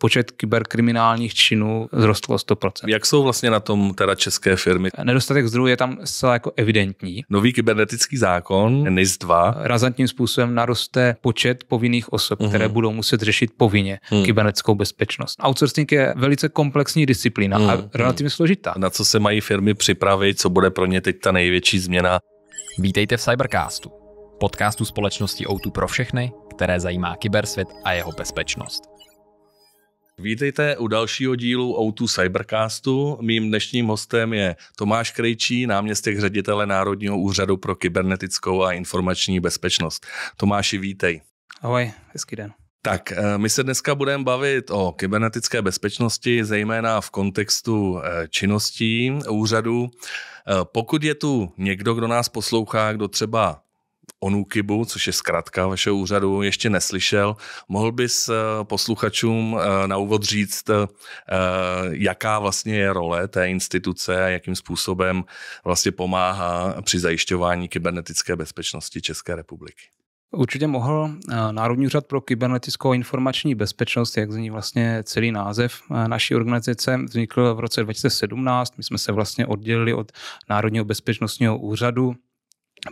počet kyberkriminálních činů zrostl o 100%. Jak jsou vlastně na tom teda české firmy? Nedostatek zdrojů je tam zcela jako evidentní. Nový kybernetický zákon, NIS 2. Razantním způsobem naroste počet povinných osob, uh-huh. které budou muset řešit povinně uh-huh. kybernetickou bezpečnost. Outsourcing je velice komplexní disciplína uh-huh. a mhm. relativně složitá. Na co se mají firmy připravit, co bude pro ně teď ta největší změna? Vítejte v Cybercastu, podcastu společnosti O2 pro všechny, které zajímá kybersvět a jeho bezpečnost. Vítejte u dalšího dílu O2 Cybercastu. Mým dnešním hostem je Tomáš Krejčí, náměstek ředitele Národního úřadu pro kybernetickou a informační bezpečnost. Tomáši, vítej. Ahoj, hezký den. Tak, eh, my se dneska budeme bavit o kybernetické bezpečnosti, zejména v kontextu eh, činností úřadu. Eh, pokud je tu někdo, kdo nás poslouchá, kdo třeba ONUKIBu, což je zkrátka vašeho úřadu, ještě neslyšel. Mohl bys eh, posluchačům eh, na úvod říct, eh, jaká vlastně je role té instituce a jakým způsobem vlastně pomáhá při zajišťování kybernetické bezpečnosti České republiky? Určitě mohl Národní úřad pro kybernetickou informační bezpečnost, jak zní vlastně celý název naší organizace, vznikl v roce 2017. My jsme se vlastně oddělili od Národního bezpečnostního úřadu,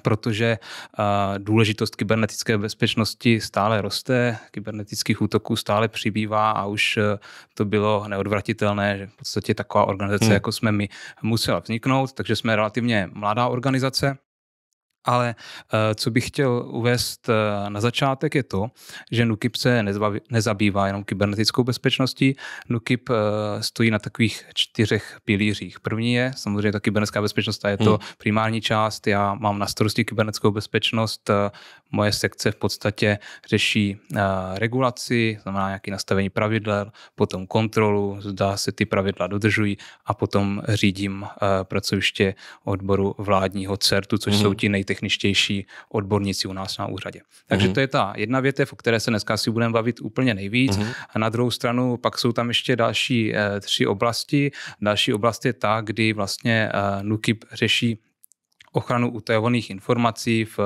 protože důležitost kybernetické bezpečnosti stále roste, kybernetických útoků stále přibývá a už e, to bylo neodvratitelné, že v podstatě taková organizace, hmm. jako jsme my, musela vzniknout, takže jsme relativně mladá organizace ale eh, co bych chtěl uvést eh, na začátek je to, že NUKIP se nezabývá jenom kybernetickou bezpečností. NUKIP eh, stojí na takových čtyřech pilířích. První je samozřejmě ta kybernetická bezpečnost, a je to hmm. primární část. Já mám na starosti kybernetickou bezpečnost. Moje sekce v podstatě řeší regulaci, znamená nějaké nastavení pravidel, potom kontrolu, zda se ty pravidla dodržují a potom řídím pracoviště odboru vládního CERTu, což hmm. jsou ti nejtech techničtější odborníci u nás na úřadě. Takže mm-hmm. to je ta jedna větev, o které se dneska si budeme bavit úplně nejvíc. Mm-hmm. A na druhou stranu pak jsou tam ještě další eh, tři oblasti. Další oblast je ta, kdy vlastně eh, NUKIP řeší ochranu utajovaných informací v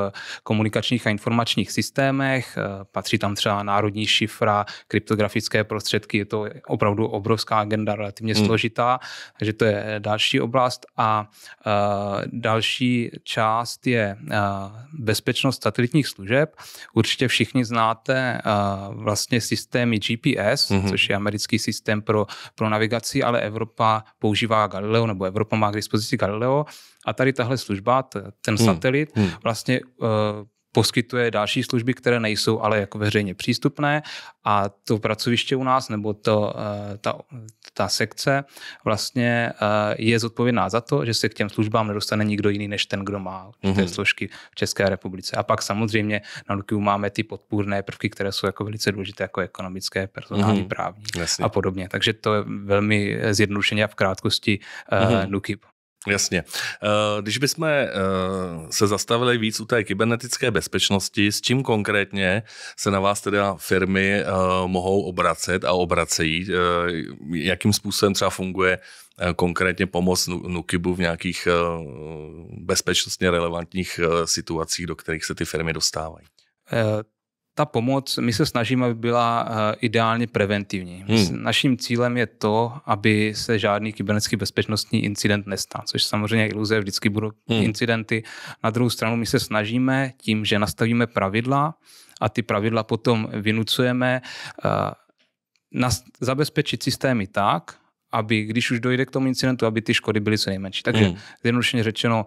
komunikačních a informačních systémech. Eh, patří tam třeba národní šifra, kryptografické prostředky, je to opravdu obrovská agenda, relativně hmm. složitá, takže to je další oblast. A eh, další část je eh, bezpečnost satelitních služeb. Určitě všichni znáte vlastně systémy GPS, hmm. což je americký systém pro, pro navigaci, ale Evropa používá Galileo, nebo Evropa má k dispozici Galileo. A tady tahle služba, ten hmm. satelit, hmm. Hmm. vlastně uh, poskytuje další služby, které nejsou ale jako veřejně přístupné a to pracoviště u nás nebo to, eh, ta, ta sekce vlastně eh, je zodpovědná za to, že se k těm službám nedostane nikdo jiný než ten, kdo má ty mm složky v České republice. A pak samozřejmě na Lukiu máme ty podpůrné prvky, které jsou jako velice důležité, jako ekonomické, personální, hmm právní Jasně. a podobně. Takže to je velmi zjednodušeně a v krátkosti uh, hmm Nukip. Jasně. Eh, když bychom eh, se zastavili víc u té kybernetické bezpečnosti, s čím konkrétně se na vás teda firmy eh, mohou obracet a obracejí? Jakým způsobem třeba funguje konkrétně pomoc Nukibu v nějakých bezpečnostně relevantních situacích, do kterých se ty firmy dostávají? ta pomoc, my se snažíme, aby byla eh, ideálně preventivní. Hmm. Naším cílem je to, aby se žádný kybernetický bezpečnostní incident nestal, což samozřejmě iluze, vždycky budou hmm. incidenty. Na druhou stranu my se snažíme tím, že nastavíme pravidla a ty pravidla potom vynucujeme, eh, nas- zabezpečit systémy tak, aby když už dojde k tomu incidentu, aby ty škody byly co nejmenší. Takže mm. zjednodušeně řečeno,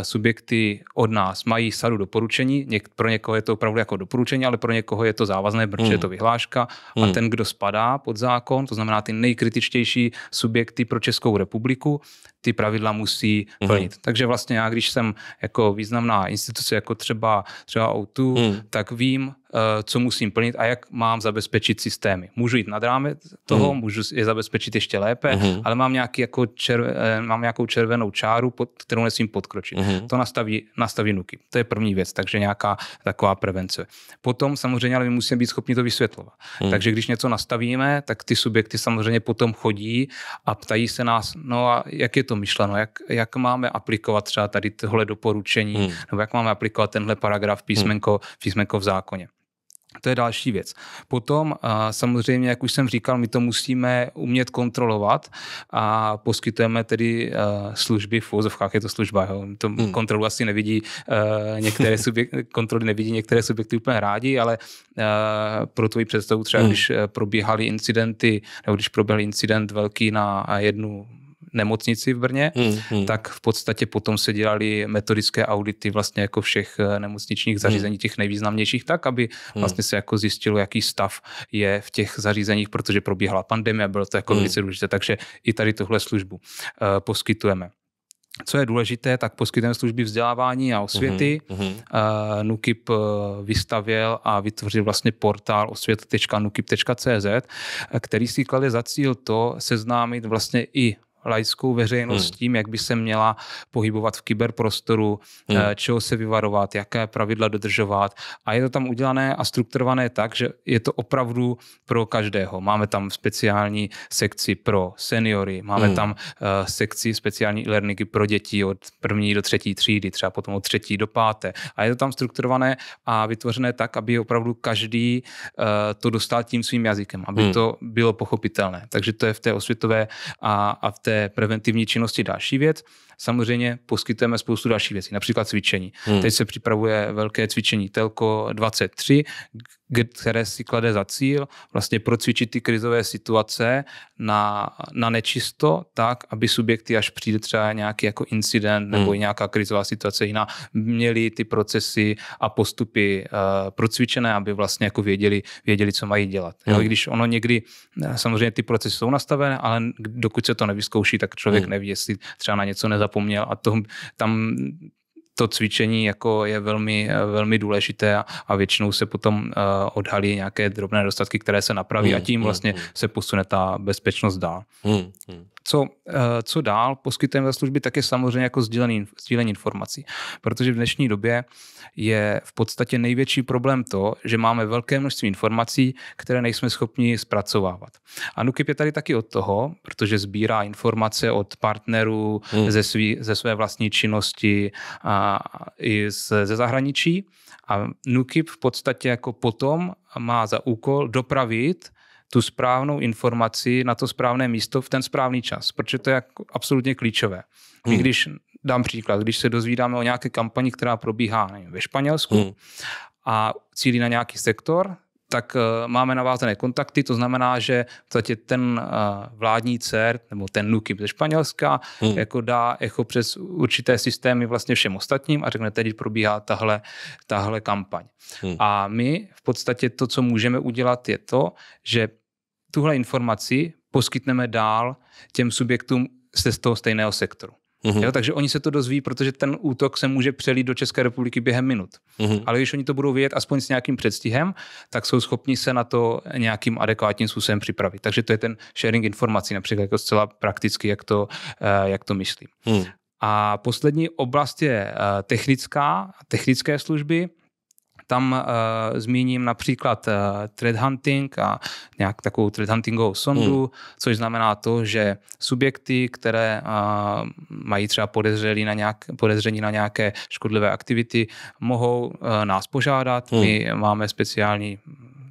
eh, subjekty od nás mají sadu doporučení, pro někoho je to opravdu jako doporučení, ale pro někoho je to závazné, protože mm. je hmm. to vyhláška mm. a hmm. ten, kdo spadá pod zákon, to znamená ty nejkritičtější subjekty pro Českou republiku, ty pravidla musí hmm. plnit. Mm. Takže vlastně já, když jsem jako významná instituce, jako třeba, třeba O2, mm. tak vím, Eh, co musím plnit a jak mám zabezpečit systémy. Můžu jít nad rámec toho, mm. můžu je zabezpečit ještě lépe, mm. ale mám, nějaký jako červ, eh, mám nějakou červenou čáru, pod kterou nesmím podkročit. Mm. To nastaví, nastaví nuky. To je první věc, takže nějaká taková prevence. Potom samozřejmě, ale my musíme být schopni to vysvětlovat. Mm. Takže když něco nastavíme, tak ty subjekty samozřejmě potom chodí a ptají se nás, no a jak je to myšleno, jak, jak máme aplikovat třeba tady tohle doporučení, mm. nebo jak máme aplikovat tenhle paragraf písmenko, hmm. písmenko v zákoně. To je další věc. Potom eh, samozřejmě, jak už jsem říkal, my to musíme umět kontrolovat a poskytujeme tedy eh, služby, v úzovkách, je to služba, jo. To hmm. kontrolu asi nevidí, eh, některé subjekty, kontroly nevidí některé subjekty úplně rádi, ale pro tvoji představu třeba, hmm. když probíhaly incidenty, nebo když proběhl incident velký na jednu nemocnici v Brně, hmm, hmm. tak v podstatě potom se dělali metodické audity vlastně jako všech eh, nemocničních hmm. zařízení, hmm. těch nejvýznamnějších, tak, aby hmm. vlastně se jako zjistilo, jaký stav je v těch zařízeních, protože probíhala pandemie, bylo to jako hmm. velice důležité, takže i tady tuhle službu uh, poskytujeme. Co je důležité, tak poskytujeme služby vzdělávání a osvěty. Mm-hmm. Uh, NUKIP vystavěl a vytvořil vlastně portál osvět.nukip.cz, který si klade za cíl to seznámit vlastně i laickou veřejnost hmm. tím, jak by se měla pohybovat v kyberprostoru, hmm. Eh, čeho se vyvarovat, jaké pravidla dodržovat. A je to tam udělané a strukturované tak, že je to opravdu pro každého. Máme tam speciální sekci pro seniory, máme hmm. tam uh, sekci speciální e-learningy pro děti od první do třetí třídy, třeba potom od třetí do páté. A je to tam strukturované a vytvořené tak, aby opravdu každý uh, to dostal tím svým jazykem, aby hmm. to bylo pochopitelné. Takže to je v té osvětové a, a v té té preventivní činnosti další věc. Samozřejmě poskytujeme spoustu dalších věcí, například cvičení. Hmm. Teď se připravuje velké cvičení Telko 23, které si klade za cíl vlastně procvičit ty krizové situace na, na nečisto tak, aby subjekty, až přijde třeba nějaký jako incident nebo hmm. nějaká krizová situace jiná, měli ty procesy a postupy uh, procvičené, aby vlastně jako věděli, věděli co mají dělat. Hmm. Jo, když ono někdy, eh, samozřejmě ty procesy jsou nastavené, ale dokud se to nevyzkouší, zkouší, tak člověk hmm. neví, jestli třeba na něco nezapomněl a to, tam to cvičení jako je velmi, velmi důležité a, a většinou se potom uh, odhalí nějaké drobné dostatky, které se napraví hmm, a tím hmm, vlastně hmm. se posune ta bezpečnost dál. Hmm, hmm co, eh, co dál poskytujeme za služby, tak je samozřejmě jako sdílení, sdílení informací. Protože v dnešní době je v podstatě největší problém to, že máme velké množství informací, které nejsme schopni zpracovávat. A Nukip je tady taky od toho, protože sbírá informace od partnerů hmm. ze, svý, ze své vlastní činnosti a i z, ze zahraničí. A Nukip v podstatě jako potom má za úkol dopravit tu správnou informaci na to správné místo v ten správný čas, protože to je jako absolutně klíčové. hmm. když, dám příklad, když se dozvídáme o nějaké kampani, která probíhá nevím, ve Španělsku hmm. a cílí na nějaký sektor, tak eh, máme navázané kontakty, to znamená, že v podstatě ten eh, vládní cert nebo ten NUKIP ze Španělska, hmm. jako dá echo přes určité systémy vlastně všem ostatním a řekne, teď probíhá tahle, tahle kampaň. Hmm. A my v podstatě to, co můžeme udělat, je to, že tuhle informaci poskytneme dál těm subjektům z toho stejného sektoru. Uhum. Jo, takže oni se to dozví, protože ten útok se může přelít do České republiky během minut. Uhum. Ale když oni to budou vědět aspoň s nějakým předstihem, tak jsou schopni se na to nějakým adekvátním způsobem připravit. Takže to je ten sharing informací, například jako zcela prakticky, jak to, eh, jak to myslím. Uhum. A poslední oblast je eh, technická, technické služby. Tam uh, zmíním například uh, eh, thread hunting a nějak takovou thread huntingovou sondu, hmm. což znamená to, že subjekty, které uh, mají třeba podezření na, nějak, podezření na nějaké škodlivé aktivity, mohou uh, nás požádat. Hmm. My máme speciální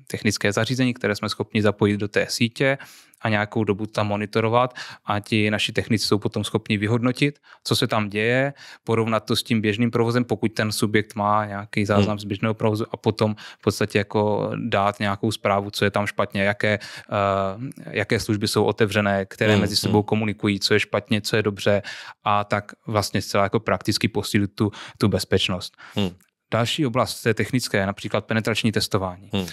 technické zařízení, které jsme schopni zapojit do té sítě a nějakou dobu tam monitorovat a ti naši technici jsou potom schopni vyhodnotit, co se tam děje, porovnat to s tím běžným provozem, pokud ten subjekt má nějaký záznam hmm. z běžného provozu a potom v podstatě jako dát nějakou zprávu, co je tam špatně, jaké, uh, jaké služby jsou otevřené, které hmm, mezi hmm. sebou komunikují, co je špatně, co je dobře a tak vlastně zcela jako prakticky posílit tu, tu bezpečnost. Hmm. Další oblast je technické, například penetrační testování. Hmm. Uh,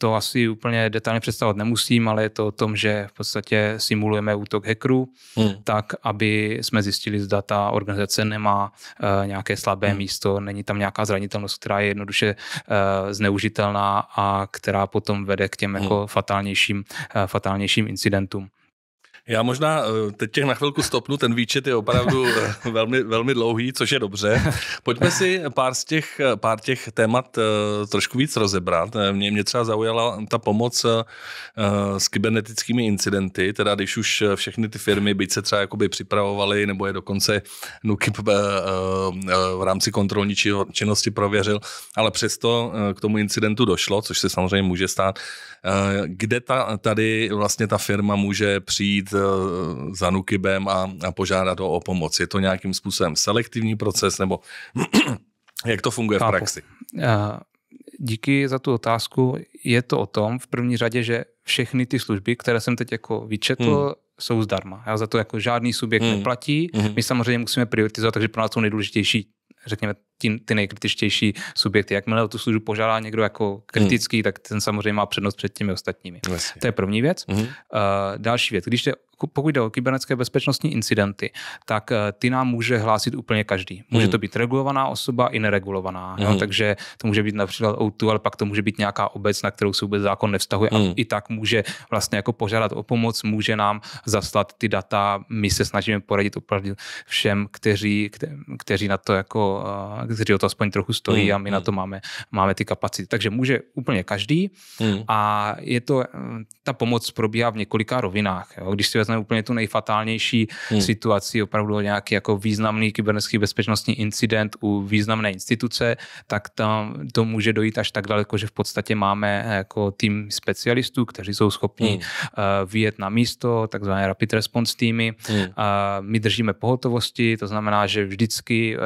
to asi úplně detailně představovat nemusím, ale je to o tom, že v podstatě simulujeme útok hackerů, hmm. tak aby jsme zjistili, zda ta organizace nemá uh, nějaké slabé hmm. místo, není tam nějaká zranitelnost, která je jednoduše uh, zneužitelná a která potom vede k těm hmm. jako fatálnějším, uh, fatálnějším incidentům. Já možná eh, teď těch na chvilku stopnu, ten výčet je opravdu eh, velmi, velmi dlouhý, což je dobře. Pojďme si pár z těch, eh, pár těch témat trošku víc rozebrat. Mě, mě třeba zaujala ta pomoc s kybernetickými incidenty, teda když už všechny ty firmy, byť se třeba jakoby připravovaly, nebo je dokonce NUKIP v rámci kontrolní činnosti prověřil, ale přesto k tomu incidentu došlo, což se samozřejmě může stát. Eh, kde ta, tady vlastně ta firma může přijít eh, za Nukibem a, a požádat ho o pomoc? Je to nějakým způsobem selektivní proces nebo jak to funguje Chápu. v praxi? Eh, díky za tu otázku. Je to o tom v první řadě, že všechny ty služby, které jsem teď jako vyčetl, hmm jsou zdarma. Já za to jako žádný subjekt hmm. neplatí. Hmm. My samozřejmě musíme prioritizovat, takže pro nás jsou nejdůležitější řekněme, ty, ty nejkritičtější subjekty. Jakmile o tu službu požádá někdo jako kritický, hmm. tak ten samozřejmě má přednost před těmi ostatními. Vlastně. To je první věc. Hmm. Uh, další věc, když jde pokud jde o kybernetické bezpečnostní incidenty, tak eh, ty nám může hlásit úplně každý. Může hmm. to být regulovaná osoba i neregulovaná. Hmm. Jo? Takže to může být například O2, ale pak to může být nějaká obec, na kterou se vůbec zákon nevztahuje. Hmm. A i tak může vlastně jako požádat o pomoc, může nám zaslat ty data. My se snažíme poradit opravdu všem, kteří, kte, kteří na to jako, eh, kteří o to aspoň trochu stojí hmm. a my hmm. na to máme, máme ty kapacity. Takže může úplně každý hmm. a je to, eh, ta pomoc probíhá v několika rovinách. Jo? Když si vezmeme vezme úplně tu nejfatálnější hmm. situaci, opravdu nějaký jako významný kybernetický bezpečnostní incident u významné instituce, tak tam to může dojít až tak daleko, že v podstatě máme jako tým specialistů, kteří jsou schopni hmm. uh, vyjet na místo, takzvané rapid response týmy. Hmm. Uh, my držíme pohotovosti, to znamená, že vždycky uh,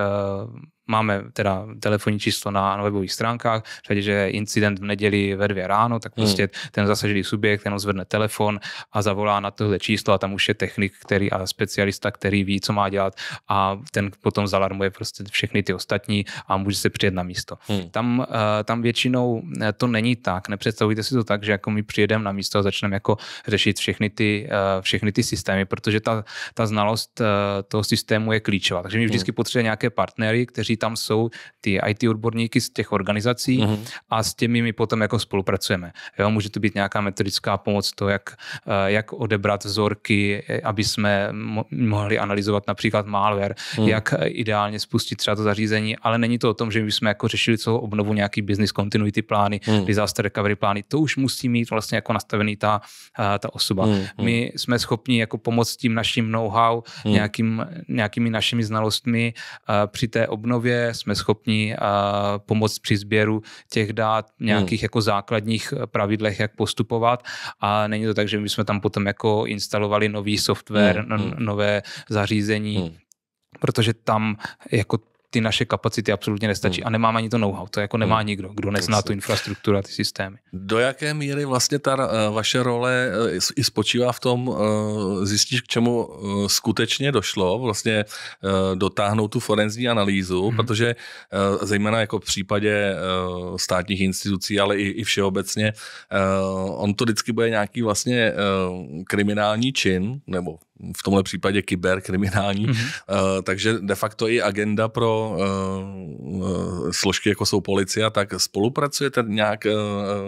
máme teda telefonní číslo na, na webových stránkách, v že je incident v neděli ve dvě ráno, tak prostě hmm. ten zasažený subjekt, ten zvedne telefon a zavolá na tohle číslo a tam už je technik který a specialista, který ví, co má dělat a ten potom zalarmuje prostě všechny ty ostatní a může se přijet na místo. Hmm. Tam, eh, tam většinou eh, to není tak, nepředstavujte si to tak, že jako my přijedeme na místo a začneme jako řešit všechny ty, eh, všechny ty systémy, protože ta, ta znalost toho systému je klíčová. Takže my vždycky hmm. potřebujeme nějaké partnery, kteří kteří tam jsou, ty IT odborníky z těch organizací mm-hmm. a s těmi my potom jako spolupracujeme. Jo, může to být nějaká metodická pomoc, to, jak, eh, jak odebrat vzorky, eh, aby jsme mohli analyzovat například malware, mm. jak eh, ideálně spustit třeba to zařízení, ale není to o tom, že my jsme jako řešili celou obnovu nějaký business continuity plány, mm. disaster recovery plány, to už musí mít vlastně jako nastavený ta, ta osoba. Mm. My jsme schopni jako pomoct tím naším know-how, mm. nějakým, nějakými našimi znalostmi při té obnově nově jsme schopni pomoct při sběru těch dát, nějakých hmm. jako základních pravidlech, jak postupovat a není to tak, že my jsme tam potom jako instalovali nový software, hmm. No, hmm. nové zařízení, hmm protože tam jako ty naše kapacity absolutně nestačí hmm. a nemáme ani to know-how. To jako nemá hmm. nikdo, kdo nezná tu infrastrukturu a ty systémy. Do jaké míry vlastně ta eh, vaše role eh, i spočívá v tom eh, zjistíš, k čemu skutečně došlo, vlastně dotáhnout tu forenzní analýzu, hmm. protože zejména jako v případě státních institucí, ale i, i všeobecně, on to vždycky bude nějaký vlastně kriminální čin, nebo v tomhle případě kyberkriminální. Mm-hmm. Uh, takže de facto i agenda pro uh, složky, jako jsou policie, tak spolupracujete nějak,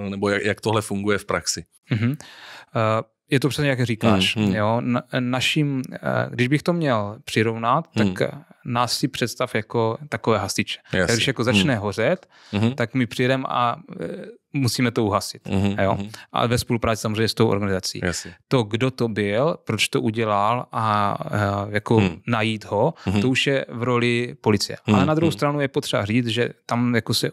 uh, nebo jak, jak tohle funguje v praxi? Mm-hmm. Uh je to přesně, jak říkáš. Hmm, hmm. Jo? Na, naším, eh, když bych to měl přirovnat, hmm. tak eh, nás si představ jako takové hasiče. Jasně. Když jako začne hmm. hořet, hmm. tak my přijdeme a eh, musíme to uhasit. Hmm, hmm jo? Hmm. A ve spolupráci samozřejmě s tou organizací. Jasně. To, kdo to byl, proč to udělal a jako hmm. najít ho, hmm. to už je v roli policie. Hmm. Ale na druhou hmm. stranu je potřeba říct, že tam jako se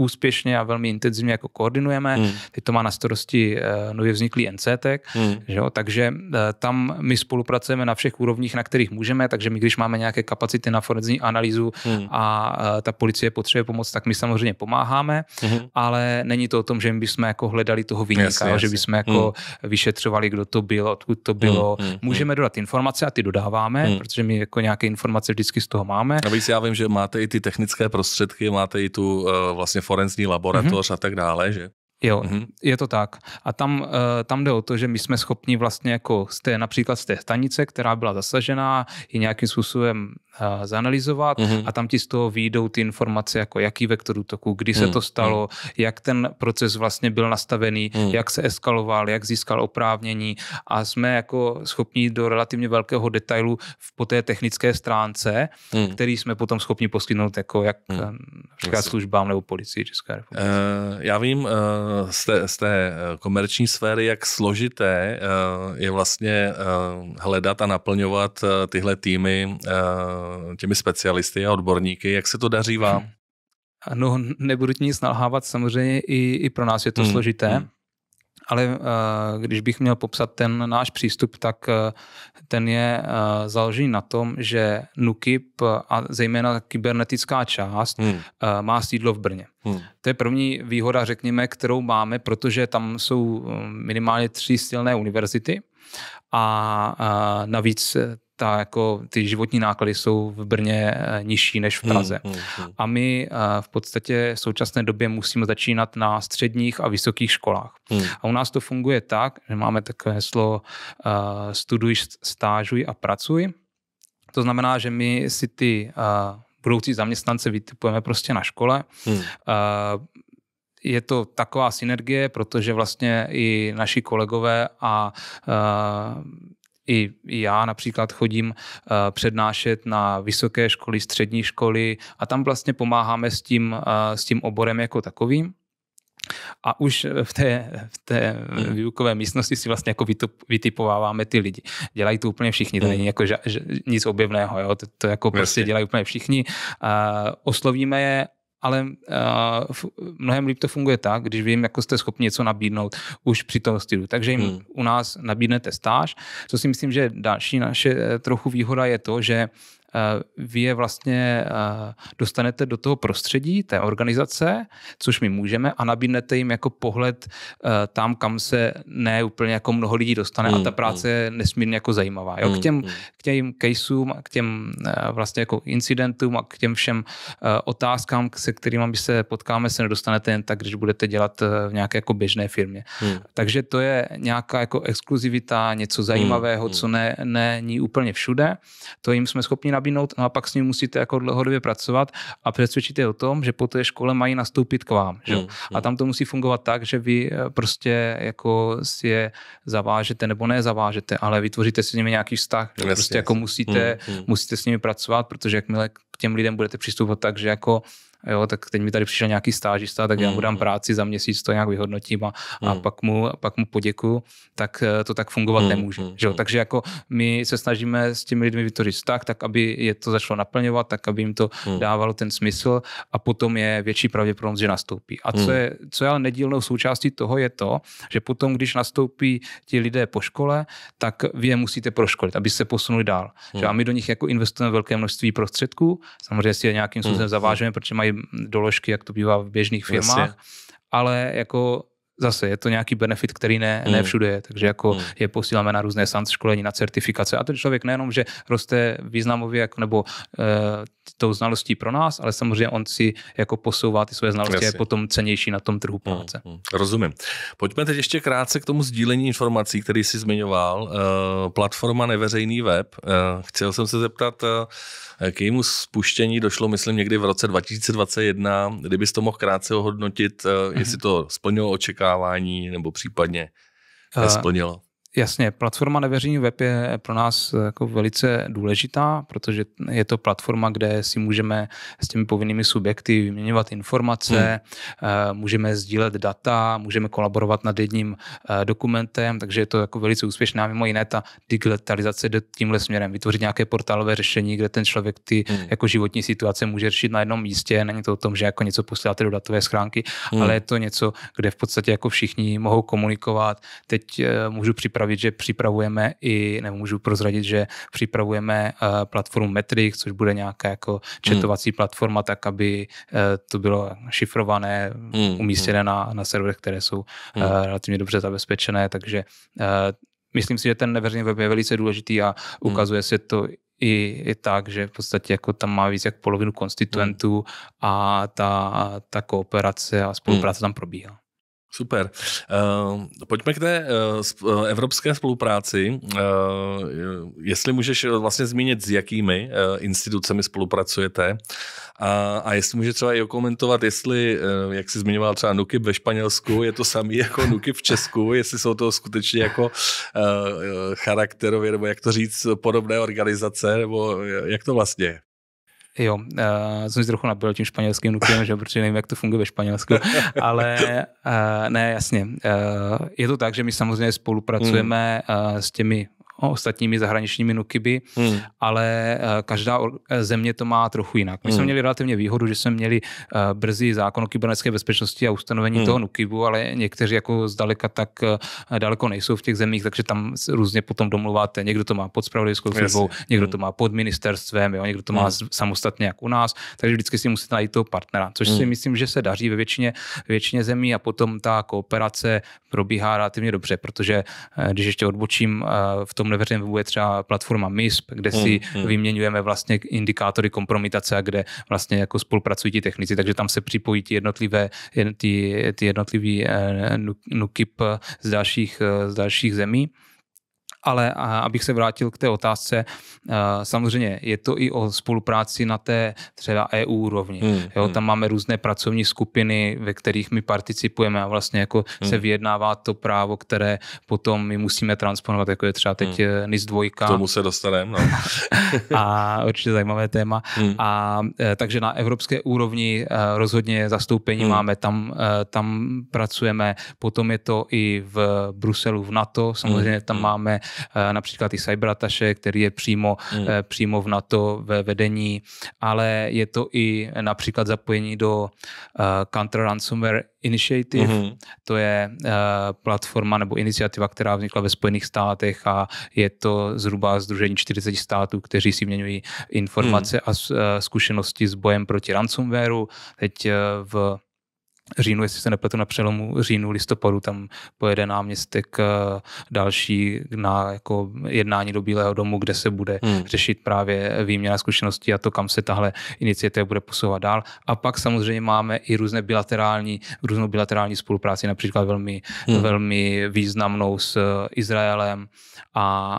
úspěšně a velmi intenzivně jako koordinujeme. Hmm. Teď to má na starosti eh, nově vzniklý NCT, e hmm. že jo? takže eh, tam my spolupracujeme na všech úrovních, na kterých můžeme, takže my když máme nějaké kapacity na forenzní analýzu hmm. a eh, ta policie potřebuje pomoc, tak my samozřejmě pomáháme, hmm. ale není to o tom, že my bychom jako hledali toho výnika, že bychom jako hmm. vyšetřovali, kdo to byl, odkud to bylo. Hmm, hmm, hmm. Můžeme dodat informace a ty dodáváme, hmm. protože my jako nějaké informace vždycky z toho máme. Navíc já vím, že máte i ty technické prostředky, máte i tu uh, vlastně forenzní laboratoř mm-hmm. a tak dále, že Jo, mm-hmm. je to tak. A tam, eh, tam jde o to, že my jsme schopni vlastně jako z té, například z té stanice, která byla zasažená, ji nějakým způsobem uh, zanalizovat mm-hmm. a tam ti z toho výjdou ty informace, jako jaký vektor útoku, kdy se mm-hmm. to mhm. stalo, jak ten proces vlastně byl nastavený, mm-hmm. jak se eskaloval, jak získal oprávnění a jsme jako schopni do relativně velkého detailu v, po té technické stránce, mm-hmm. který jsme potom schopni poskytnout jako jak mm-hmm. službám nebo policii České republiky. Uh, já vím, uh Eh, z té, z té eh, komerční sféry, jak složité eh, je vlastně hledat a naplňovat tyhle týmy těmi specialisty a odborníky. Jak se to daří vám? Hmm. No, nebudu ti nic nalhávat, samozřejmě i, i pro nás je to hmm. složité. Hmm ale eh, když bych měl popsat ten náš přístup, tak eh, ten je eh, založený na tom, že NUKIP a zejména kybernetická část hmm. má sídlo v Brně. Hmm. To je první výhoda, řekněme, kterou máme, protože tam jsou minimálně tři silné univerzity a navíc ta, jako, ty životní náklady jsou v Brně eh, nižší než v Praze. Hmm, hmm, hmm. A my eh, v podstatě v současné době musíme začínat na středních a vysokých školách. Hmm. A u nás to funguje tak, že máme takové heslo uh, studuj, stážuj a pracuj. To znamená, že my si ty uh, budoucí zaměstnance vytipujeme prostě na škole. Hmm. Uh, je to taková synergie, protože vlastně i naši kolegové a uh, i já například chodím eh, přednášet na vysoké školy, střední školy a tam vlastně pomáháme s tím, eh, s tím oborem jako takovým. A už v té, v té hmm. výukové místnosti si vlastně jako vytipováváme ty lidi. Dělají to úplně všichni, to hmm. není jako ža, ža, nic objevného, jo? To, to jako prostě dělají úplně všichni. Uh, oslovíme je ale uh, mnohem líp to funguje tak, když vím, jako jste schopni něco nabídnout už při toho stylu. Takže jim hmm. u nás nabídnete stáž. Co si myslím, že další naše eh, trochu výhoda je to, že Eh, vy je vlastně eh, dostanete do toho prostředí té organizace, což my můžeme, a nabídnete jim jako pohled eh, tam, kam se ne úplně jako mnoho lidí dostane mm, a hmm, ta práce mm. je nesmírně jako zajímavá. Jo? k, hmm, těm, hmm. k těm caseům, k těm vlastně jako incidentům a k těm všem otázkám, se kterými by se potkáme, se nedostanete jen tak, když budete dělat v nějaké jako běžné firmě. Mm. Takže to je nějaká jako exkluzivita, něco zajímavého, mm, co ne, není úplně všude. To jim jsme schopni nabídnout, no a pak s ním musíte jako dlouhodobě pracovat a přesvědčit je o tom, že po té škole mají nastoupit k vám. Že? Mm, mm. A tam to musí fungovat tak, že vy eh, prostě jako si je zavážete nebo ne zavážete, ale vytvoříte si s nimi nějaký vztah. Že? prostě jako musíte, mm, mm. musíte s nimi pracovat, protože jakmile k těm lidem budete přistupovat tak, že jako jo, tak teď mi tady přišel nějaký stážista, tak mm. já mu mm-hmm. dám práci za měsíc, to nějak vyhodnotím a, mm. a pak, mu, pak mu poděkuju, tak eh, to tak fungovat mm. nemůže. Že jo? Mm-hmm. Takže jako my se snažíme s těmi lidmi vytvořit vztah, tak aby je to začalo naplňovat, tak aby jim to mm. dávalo ten smysl a potom je větší pravděpodobnost, že nastoupí. A co mm. je, co je ale nedílnou součástí toho je to, že potom, když nastoupí ti lidé po škole, tak vy je musíte proškolit, aby se posunuli dál. Že mm. a my do nich jako investujeme velké množství prostředků, samozřejmě si je nějakým způsobem mm. zavážeme, protože mají mají doložky, jak to bývá v běžných firmách, Jasně. ale jako zase je to nějaký benefit, který ne, ne hmm. všude je, takže jako mm. je posíláme na různé SANS školení, na certifikace a ten člověk nejenom, že roste významově jako, nebo e, tou znalostí pro nás, ale samozřejmě on si jako posouvá ty své znalosti, Jasně. je potom cenější na tom trhu hmm, práce. Hmm, hmm, rozumím. Pojďme teď ještě krátce k tomu sdílení informací, který jsi zmiňoval. Uh, platforma Neveřejný web. Uh, chtěl jsem se zeptat, uh, k jejímu spuštění došlo, myslím, někdy v roce 2021. Kdybys to mohl krátce ohodnotit, uh, jestli mhm. to splnilo očekávání nebo případně nesplnilo. Uh, Jasně, platforma neveřejný web je pro nás eh, jako velice důležitá, protože je to platforma, kde si můžeme s těmi povinnými subjekty vyměňovat informace, hmm. Eh, můžeme sdílet data, můžeme kolaborovat nad jedním eh, dokumentem, takže je to jako velice úspěšná. Mimo jiné ta digitalizace jde tímhle směrem, vytvořit nějaké portálové řešení, kde ten člověk ty hmm. jako životní situace může řešit na jednom místě. Není to o tom, že jako něco posíláte do datové schránky, hmm. ale je to něco, kde v podstatě jako všichni mohou komunikovat. Teď můžu připravit připravit, že připravujeme i, nemůžu prozradit, že připravujeme eh, platformu Metrix, což bude nějaká jako hmm. četovací hmm. platforma, tak aby eh, to bylo šifrované, hmm, hmm. umístěné na, na serverech, které jsou eh, hmm. relativně dobře zabezpečené, takže myslím si, že ten neveřejný web je velice důležitý a hmm. ukazuje hmm. se to i, i tak, že v podstatě jako tam má víc jak polovinu konstituentů hmm. a ta, ta kooperace a spolupráce hmm. tam probíhá. Super. Uh, pojďme k té uh, evropské spolupráci. Uh, jestli můžeš vlastně zmínit, s jakými institucemi spolupracujete a, a jestli můžeš třeba i okomentovat, jestli, jak jsi zmiňoval třeba NUKIP ve Španělsku, je to samý jako NUKIP v Česku, jestli jsou to skutečně jako charakterově, nebo jak to říct, podobné organizace, nebo jak to vlastně je? Jo, uh, jsem si trochu nabil tím španělským nukem, že, protože nevím, jak to funguje ve Španělsku, ale uh, ne, jasně. Uh, je to tak, že my samozřejmě spolupracujeme uh, s těmi ostatními zahraničními Nukyby, hmm. ale eh, každá eh, země to má trochu jinak. My hmm. jsme měli relativně výhodu, že jsme měli eh, brzy zákon o kybernetické bezpečnosti a ustanovení hmm. toho Nukybu, ale někteří jako zdaleka tak daleko nejsou v těch zemích, takže tam různě potom domluváte. Někdo to má pod spravodajskou službou, yes. někdo hmm. to má pod ministerstvem, jo, někdo to má hmm. samostatně jak u nás, takže vždycky si musíte najít toho partnera, což hmm. si myslím, že se daří ve většině, většině zemí a potom ta kooperace probíhá relativně dobře, protože když ještě odbočím v tom na veřejném webu je třeba platforma MISP, kde si hmm, hmm. vyměňujeme vlastně indikátory kompromitace a kde vlastně jako spolupracují ti technici, takže tam se připojí ti jednotlivé, ty, ty jednotlivý NUKIP z dalších, z dalších zemí. Ale abych se vrátil k té otázce, eh, samozřejmě je to i o spolupráci na té třeba EU úrovni. Hmm, jo, hmm. tam máme různé pracovní skupiny, ve kterých my participujeme a vlastně jako hmm. se vyjednává to právo, které potom my musíme transponovat, jako je třeba teď hmm. Eh, NIS 2. K tomu se dostaneme. No. a určitě zajímavé téma. Hmm. A eh, takže na evropské úrovni rozhodně zastoupení hmm. máme, tam, tam pracujeme, potom je to i v Bruselu v NATO, samozřejmě hmm. tam hmm. máme Eh, například i cyberataše, který je přímo, hmm. Eh, přímo v NATO ve vedení, ale je to i například zapojení do eh, Counter Ransomware Initiative, hmm to je platforma nebo iniciativa, která vznikla ve Spojených státech a je to zhruba združení 40 států, kteří si měňují hmm. informace hmm. a zkušenosti s bojem proti ransomwareu. Teď v říjnu, jestli se nepletu na přelomu říjnu, listopadu, tam pojede náměstek eh, další na jako jednání do Bílého domu, kde se bude hmm. řešit právě výměna zkušeností a to, kam se tahle iniciativa bude posouvat dál. A pak samozřejmě máme i různé bilaterální, různou bilaterální spolupráci, například velmi, hmm. velmi významnou s eh, Izraelem a,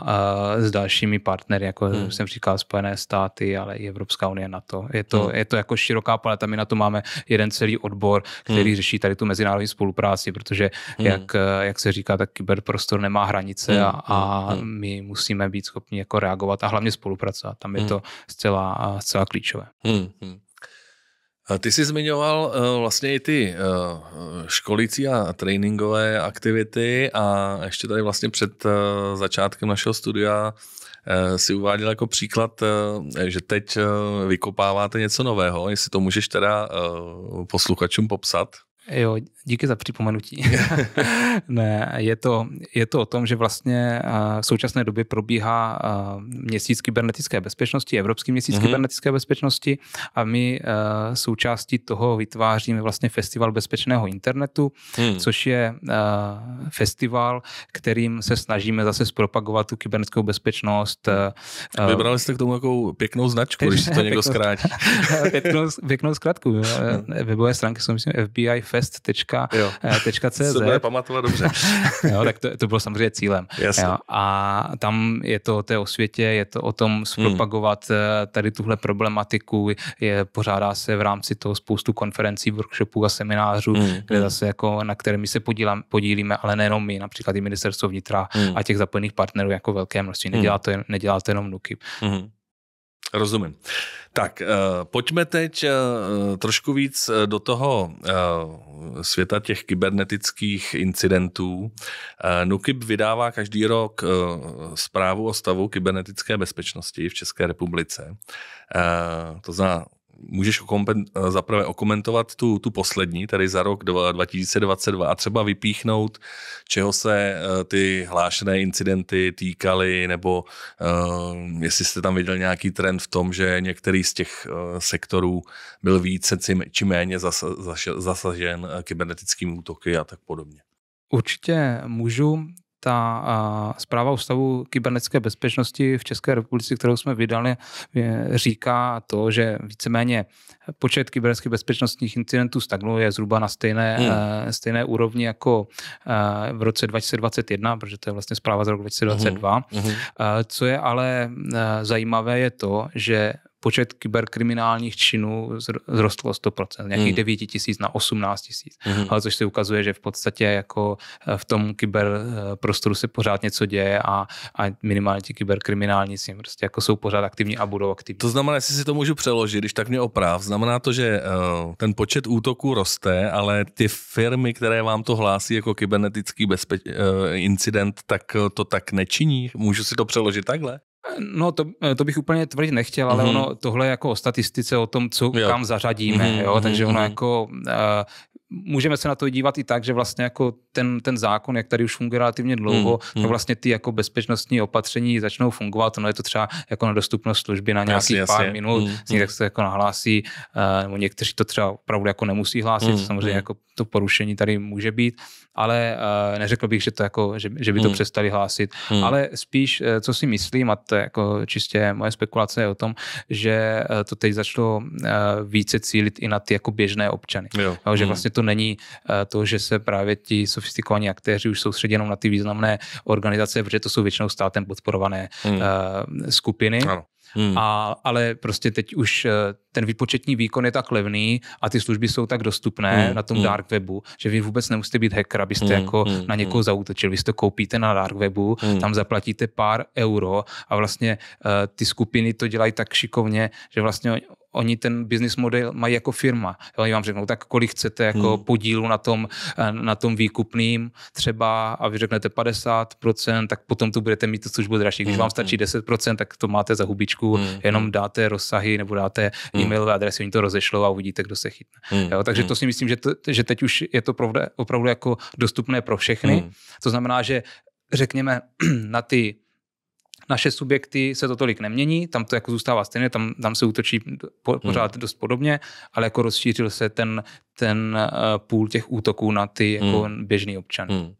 eh, s dalšími partnery, jako hmm. jsem říkal, Spojené státy, ale i Evropská unie na to. Je to, hmm. je to jako široká paleta, my na to máme jeden celý odbor, který který mhm. řeší tady tu mezinárodní spolupráci, protože hmm. jak, eh, jak se říká, tak kyberprostor nemá hranice hmm. a, a hmm. my musíme být schopni jako reagovat a hlavně spolupracovat. Tam je hmm. to zcela, eh, zcela klíčové. Hmm. Ty jsi zmiňoval eh, vlastně i ty eh, školící a tréninkové aktivity a ještě tady vlastně před eh, začátkem našeho studia si uváděl jako příklad, že teď vykopáváte něco nového, jestli to můžeš teda posluchačům popsat. Jo, díky za připomenutí. ne, je to, je to o tom, že vlastně eh, v současné době probíhá eh, měsíc kybernetické bezpečnosti, Evropský měsíc mm-hmm. kybernetické bezpečnosti a my eh, součástí toho vytváříme vlastně Festival bezpečného internetu, mm. což je festival, kterým se snažíme zase zpropagovat tu kybernetickou bezpečnost. Vybrali jste k tomu jakou pěknou značku, když si to někdo zkrátí. pěknou, pěknou zkrátku. Hmm. Webové stránky jsou, myslím, FBI techfest.cz. Eh, to pamatovat dobře. jo, tak to, to bylo samozřejmě cílem. Jasně. Jo, a tam je to o té osvětě, je to o tom hmm. zpropagovat hmm. tady tuhle problematiku. Je, pořádá se v rámci toho spoustu konferencí, workshopů a seminářů, hmm. kde hmm. zase jako na my se podílám, podílíme, ale nejenom my, například i ministerstvo vnitra hmm. a těch zapojených partnerů jako velké množství. Hmm. Nedělá to, nedělá to jenom NUKIP. Hmm. Rozumím. Tak, eh, pojďme teď eh, trošku víc eh, do toho světa těch kybernetických incidentů. NUKIB vydává každý rok zprávu o stavu kybernetické bezpečnosti v České republice. To znamená můžeš okompen- eh, zaprvé okomentovat tu, tu poslední, tedy za rok 2022 a třeba vypíchnout, čeho se eh, ty hlášené incidenty týkaly, nebo uh, jestli jste tam viděl nějaký trend v tom, že některý z těch sektorů byl více či méně zasažen kybernetickými útoky a tak podobně. Určitě můžu ta zpráva Ústavu kybernetické bezpečnosti v České republice, kterou jsme vydali, říká to, že víceméně počet kybernetických bezpečnostních incidentů stagnuje zhruba na stejné, hmm. stejné úrovni jako v roce 2021, protože to je vlastně zpráva z roku 2022. Hmm. Mhm. co je ale zajímavé, je to, že počet kyberkriminálních činů zrostl o 100%, nějakých hmm. 9 tisíc na 18 tisíc, Hmm. ale což se ukazuje, že v podstatě jako eh, v tom kyberprostoru eh, se pořád něco děje a, a minimálně ti kyberkriminálníci prostě jako jsou pořád aktivní a budou aktivní. To znamená, jestli si to můžu přeložit, když tak mě oprav, znamená to, že eh, ten počet útoků roste, ale ty firmy, které vám to hlásí jako kybernetický bezpeč, incident, tak to tak nečiní? Můžu si to přeložit takhle? No to, eh, to bych úplně tvrdit nechtěl, ale mm-hmm. ono tohle jako o statistice, o tom, co jo. kam zařadíme, mm-hmm. jo, takže mhm, ono mm-hmm. jako uh, můžeme se na to dívat i tak, že vlastně jako ten, ten zákon, jak tady už funguje relativně dlouho, hmm, tak hmm. vlastně ty jako bezpečnostní opatření začnou fungovat. No je to třeba jako na dostupnost služby na nějakých jasně, pár jasně. minut, hmm, někde hmm. se jako nahlásí, eh, nebo někteří to třeba opravdu jako nemusí hlásit, hmm, samozřejmě hmm. jako to porušení tady může být, ale eh, neřekl bych, že to jako, že, že by to hmm. přestali hlásit. Hmm. Ale spíš, eh, co si myslím, a to je jako čistě moje spekulace je o tom, že to teď začalo více cílit i na ty jako běžné občany. Jo. No, že hmm. vlastně to není to, že se právě ti, sofistikovaní aktéři už jsou jenom na ty významné organizace, protože to jsou většinou státem podporované hmm. uh, skupiny. Ano. Hmm. A, ale prostě teď už eh, ten výpočetní výkon je tak levný a ty služby jsou tak dostupné hmm. na tom hmm. dark webu, že vy vůbec nemusíte být hacker, abyste hmm. jako hmm. na někoho hmm. zautočil. Vy to koupíte na dark webu, hmm. tam zaplatíte pár euro a vlastně uh, ty skupiny to dělají tak šikovně, že vlastně oni ten business model mají jako firma. Jo, oni vám řeknou, tak kolik chcete jako hmm. podílu na tom, eh, na tom výkupným třeba a vy řeknete 50%, tak potom tu budete mít tu službu dražší. Když hmm. vám stačí 10%, hmm. tak to máte za hubičku, hmm. jenom dáte rozsahy nebo dáte hmm. e-mailové adresy, oni to rozešlou a uvidíte, kdo se chytne. Hmm. Jo, takže to si myslím, že, to, že teď už je to opravdu, opravdu jako dostupné pro všechny. Hmm. To znamená, že řekněme na ty naše subjekty se to tolik nemění, tam to jako zůstává stejné, tam, tam se útočí po, hmm. pořád hmm. dost podobně, ale jako rozšířil se ten, ten eh, půl těch útoků na ty jako hmm. běžný občany. Hmm.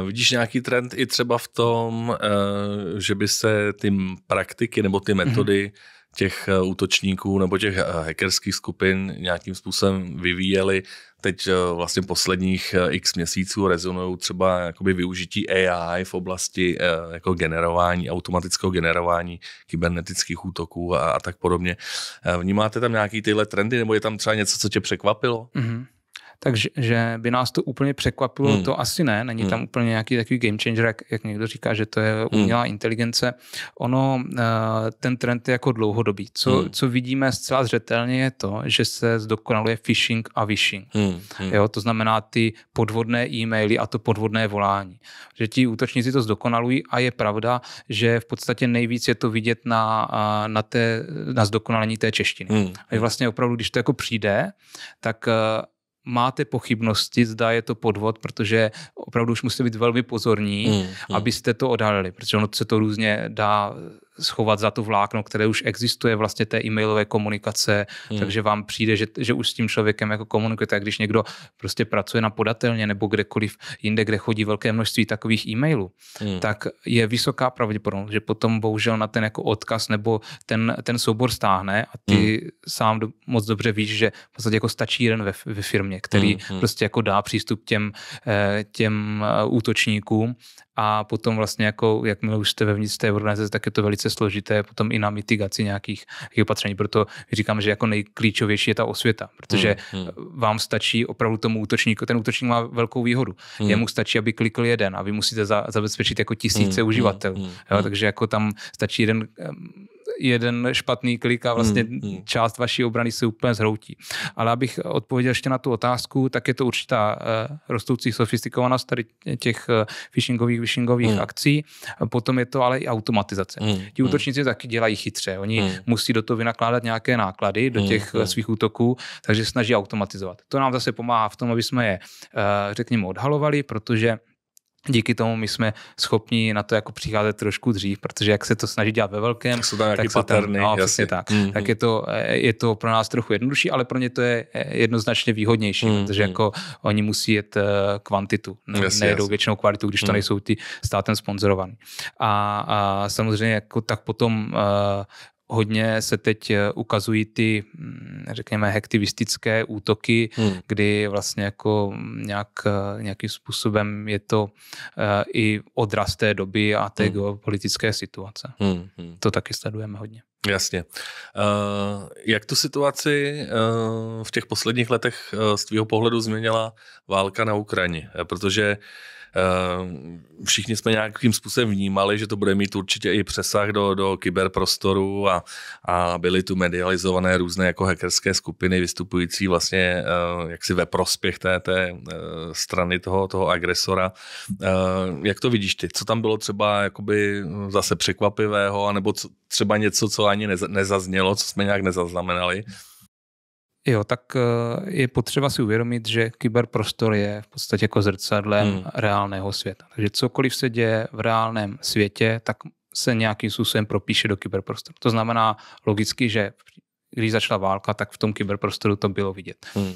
Eh, vidíš nějaký trend i třeba v tom, eh, že by se ty praktiky nebo ty metody hmm těch eh, útočníků nebo těch eh, hackerských skupin nějakým způsobem vyvíjeli. Teď eh, vlastně posledních x měsíců rezonují třeba jakoby využití AI v oblasti jako generování, automatického generování kybernetických útoků a, a tak podobně. Vnímáte tam nějaký tyhle trendy nebo je tam třeba něco, co tě překvapilo? Mm-hmm. Takže by nás to úplně překvapilo, hmm. to asi ne, není hmm. tam úplně nějaký takový game changer, jak, jak někdo říká, že to je hmm. umělá hmm. inteligence. Ono, eh, ten trend je jako dlouhodobý. Co, hmm. co vidíme zcela zřetelně je to, že se zdokonaluje phishing a vishing. Hmm. Hmm. Jo, to znamená ty podvodné e-maily a to podvodné volání. Že ti útočníci to zdokonalují a je pravda, že v podstatě nejvíc je to vidět na, eh, na, té, na zdokonalení té češtiny. Hmm. A hmm. vlastně opravdu, když to jako přijde, tak eh, máte pochybnosti, zda je to podvod, protože opravdu už musíte být velmi pozorní, mm, mm. abyste to odhalili, protože ono se to různě dá schovat za tu vlákno, které už existuje vlastně té e-mailové komunikace, hmm. takže vám přijde, že, že už s tím člověkem jako komunikujete. A když někdo prostě pracuje na podatelně nebo kdekoliv jinde, kde chodí velké množství takových e-mailů, hmm. tak je vysoká pravděpodobnost, že potom bohužel na ten jako odkaz nebo ten, ten soubor stáhne a ty hmm. sám do, moc dobře víš, že v podstatě jako stačí jeden ve, ve firmě, který hmm. hmm. prostě jako dá přístup těm, eh, těm eh, útočníkům a potom vlastně jako, jakmile už jste vevnitř té organizace, tak je to velice složité potom i na mitigaci nějakých, opatření. Proto říkám, že jako nejklíčovější je ta osvěta, protože hmm, hmm. vám stačí opravdu tomu útočníku, ten útočník má velkou výhodu. Hmm. Jemu stačí, aby klikl jeden a vy musíte za, zabezpečit jako tisíce hmm, hmm uživatelů. Hmm, jo, hmm. Takže jako tam stačí jeden jeden špatný klik a vlastně hmm, hmm. část vaší obrany se úplně zhroutí. Ale abych odpověděl ještě na tu otázku, tak je to určitá uh, rostoucí sofistikovanost tady těch uh, phishingových, phishingových hmm. akcí. Potom je to ale i automatizace. Hmm, Ti hmm. útočníci hmm. taky dělají chytře. Oni hmm. musí do toho vynakládat nějaké náklady do hmm, těch eh, hmm. svých útoků, takže snaží automatizovat. To nám zase pomáhá v tom, aby jsme je, uh, řekněme, odhalovali, protože díky tomu my jsme schopni na to jako přicházet trošku dřív, protože jak se to snaží dělat ve velkém, tak jsou tam tak paterny, tam, no, jasně. tak, mm-hmm. tak je, to, eh, je to pro nás trochu jednodušší, ale pro ně to je eh, jednoznačně výhodnější, mm-hmm. protože jako oni musí jet eh, kvantitu, ne, jasně, nejedou jasně. většinou kvalitu, když to mm-hmm. nejsou ty státem sponzorovaný. A, a samozřejmě jako tak potom uh, hodně se teď eh, ukazují ty, mm, řekněme, hektivistické útoky, hmm. kdy vlastně jako mm, nějak, eh, nějakým způsobem je to uh, i odraz té doby a té hmm. geopolitické situace. Hmm. Hmm. To taky sledujeme hodně. Jasně. Uh, jak tu situaci uh, v těch posledních letech z tvého pohledu změnila válka na Ukrajině? Protože uh, Ehm, všichni jsme nějakým způsobem vnímali, že to bude mít určitě i přesah do, do kyberprostoru a, a byly tu medializované různé jako hackerské skupiny vystupující vlastně eh, jaksi ve prospěch té, té eh, strany toho, toho agresora. Eh, jak to vidíš ty? Co tam bylo třeba jakoby zase překvapivého, anebo co, třeba něco, co ani nezaznělo, co jsme nějak nezaznamenali? Jo, tak eh, je potřeba si uvědomit, že kyberprostor je v podstatě jako zrcadlem hmm. reálného světa. Takže cokoliv se děje v reálném světě, tak se nějakým způsobem propíše do kyberprostoru. To znamená logicky, že když začala válka, tak v tom kyberprostoru to bylo vidět. Hmm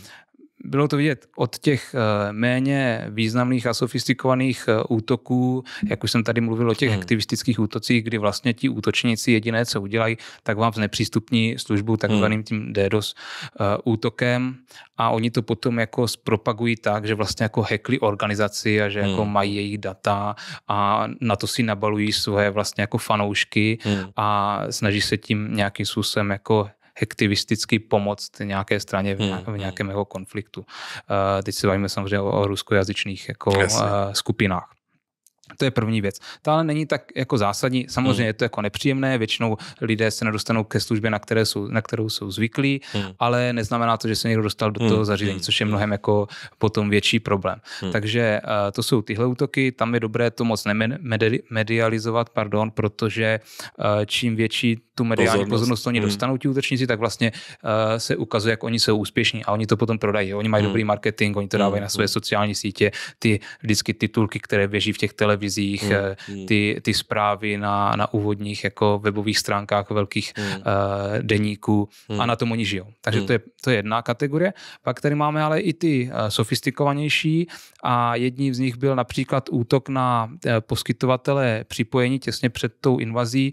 bylo to vidět od těch eh, méně významných a sofistikovaných eh, útoků, jak už jsem tady mluvil o těch hmm. aktivistických útocích, kdy vlastně ti útočníci jediné, co udělají, tak vám znepřístupní službu takzvaným hmm. tím DDoS eh, útokem a oni to potom jako zpropagují tak, že vlastně jako hekli organizaci a že jako hmm. jako mají jejich data a na to si nabalují svoje vlastně jako fanoušky hmm. a snaží se tím nějakým způsobem jako hektivisticky pomoct nějaké straně v, nějak, v hmm, nějakém hmm. jeho konfliktu. Eh, teď se bavíme samozřejmě o, o ruskojazyčných jako eh, skupinách. To je první věc. To ale není tak jako zásadní. Samozřejmě hmm. je to jako nepříjemné, většinou lidé se nedostanou ke službě, na, které jsou, na kterou jsou zvyklí, hmm. ale neznamená to, že se někdo dostal do hmm, toho zařízení, což je mnohem jako potom větší problém. Hmm. Takže uh, to jsou tyhle útoky, tam je dobré to moc nemedializovat, pardon, protože uh, čím větší tu mediální pozornost, pozornost oni hmm. dostanou ti útočníci, tak vlastně uh, se ukazuje, jak oni jsou úspěšní a oni to potom prodají. Oni mají hmm. dobrý marketing, oni to hmm. dávají hmm. na své hmm. sociální sítě, ty vždycky titulky, které běží v těch televizích, hmm. Eh, hmm. ty, ty zprávy na, na úvodních jako webových stránkách velkých hmm. uh, deníků hmm. a na tom oni žijou. Takže hmm. to, je, to je jedna kategorie. Pak tady máme ale i ty uh, sofistikovanější a jedním z nich byl například útok na uh, poskytovatele připojení těsně před tou invazí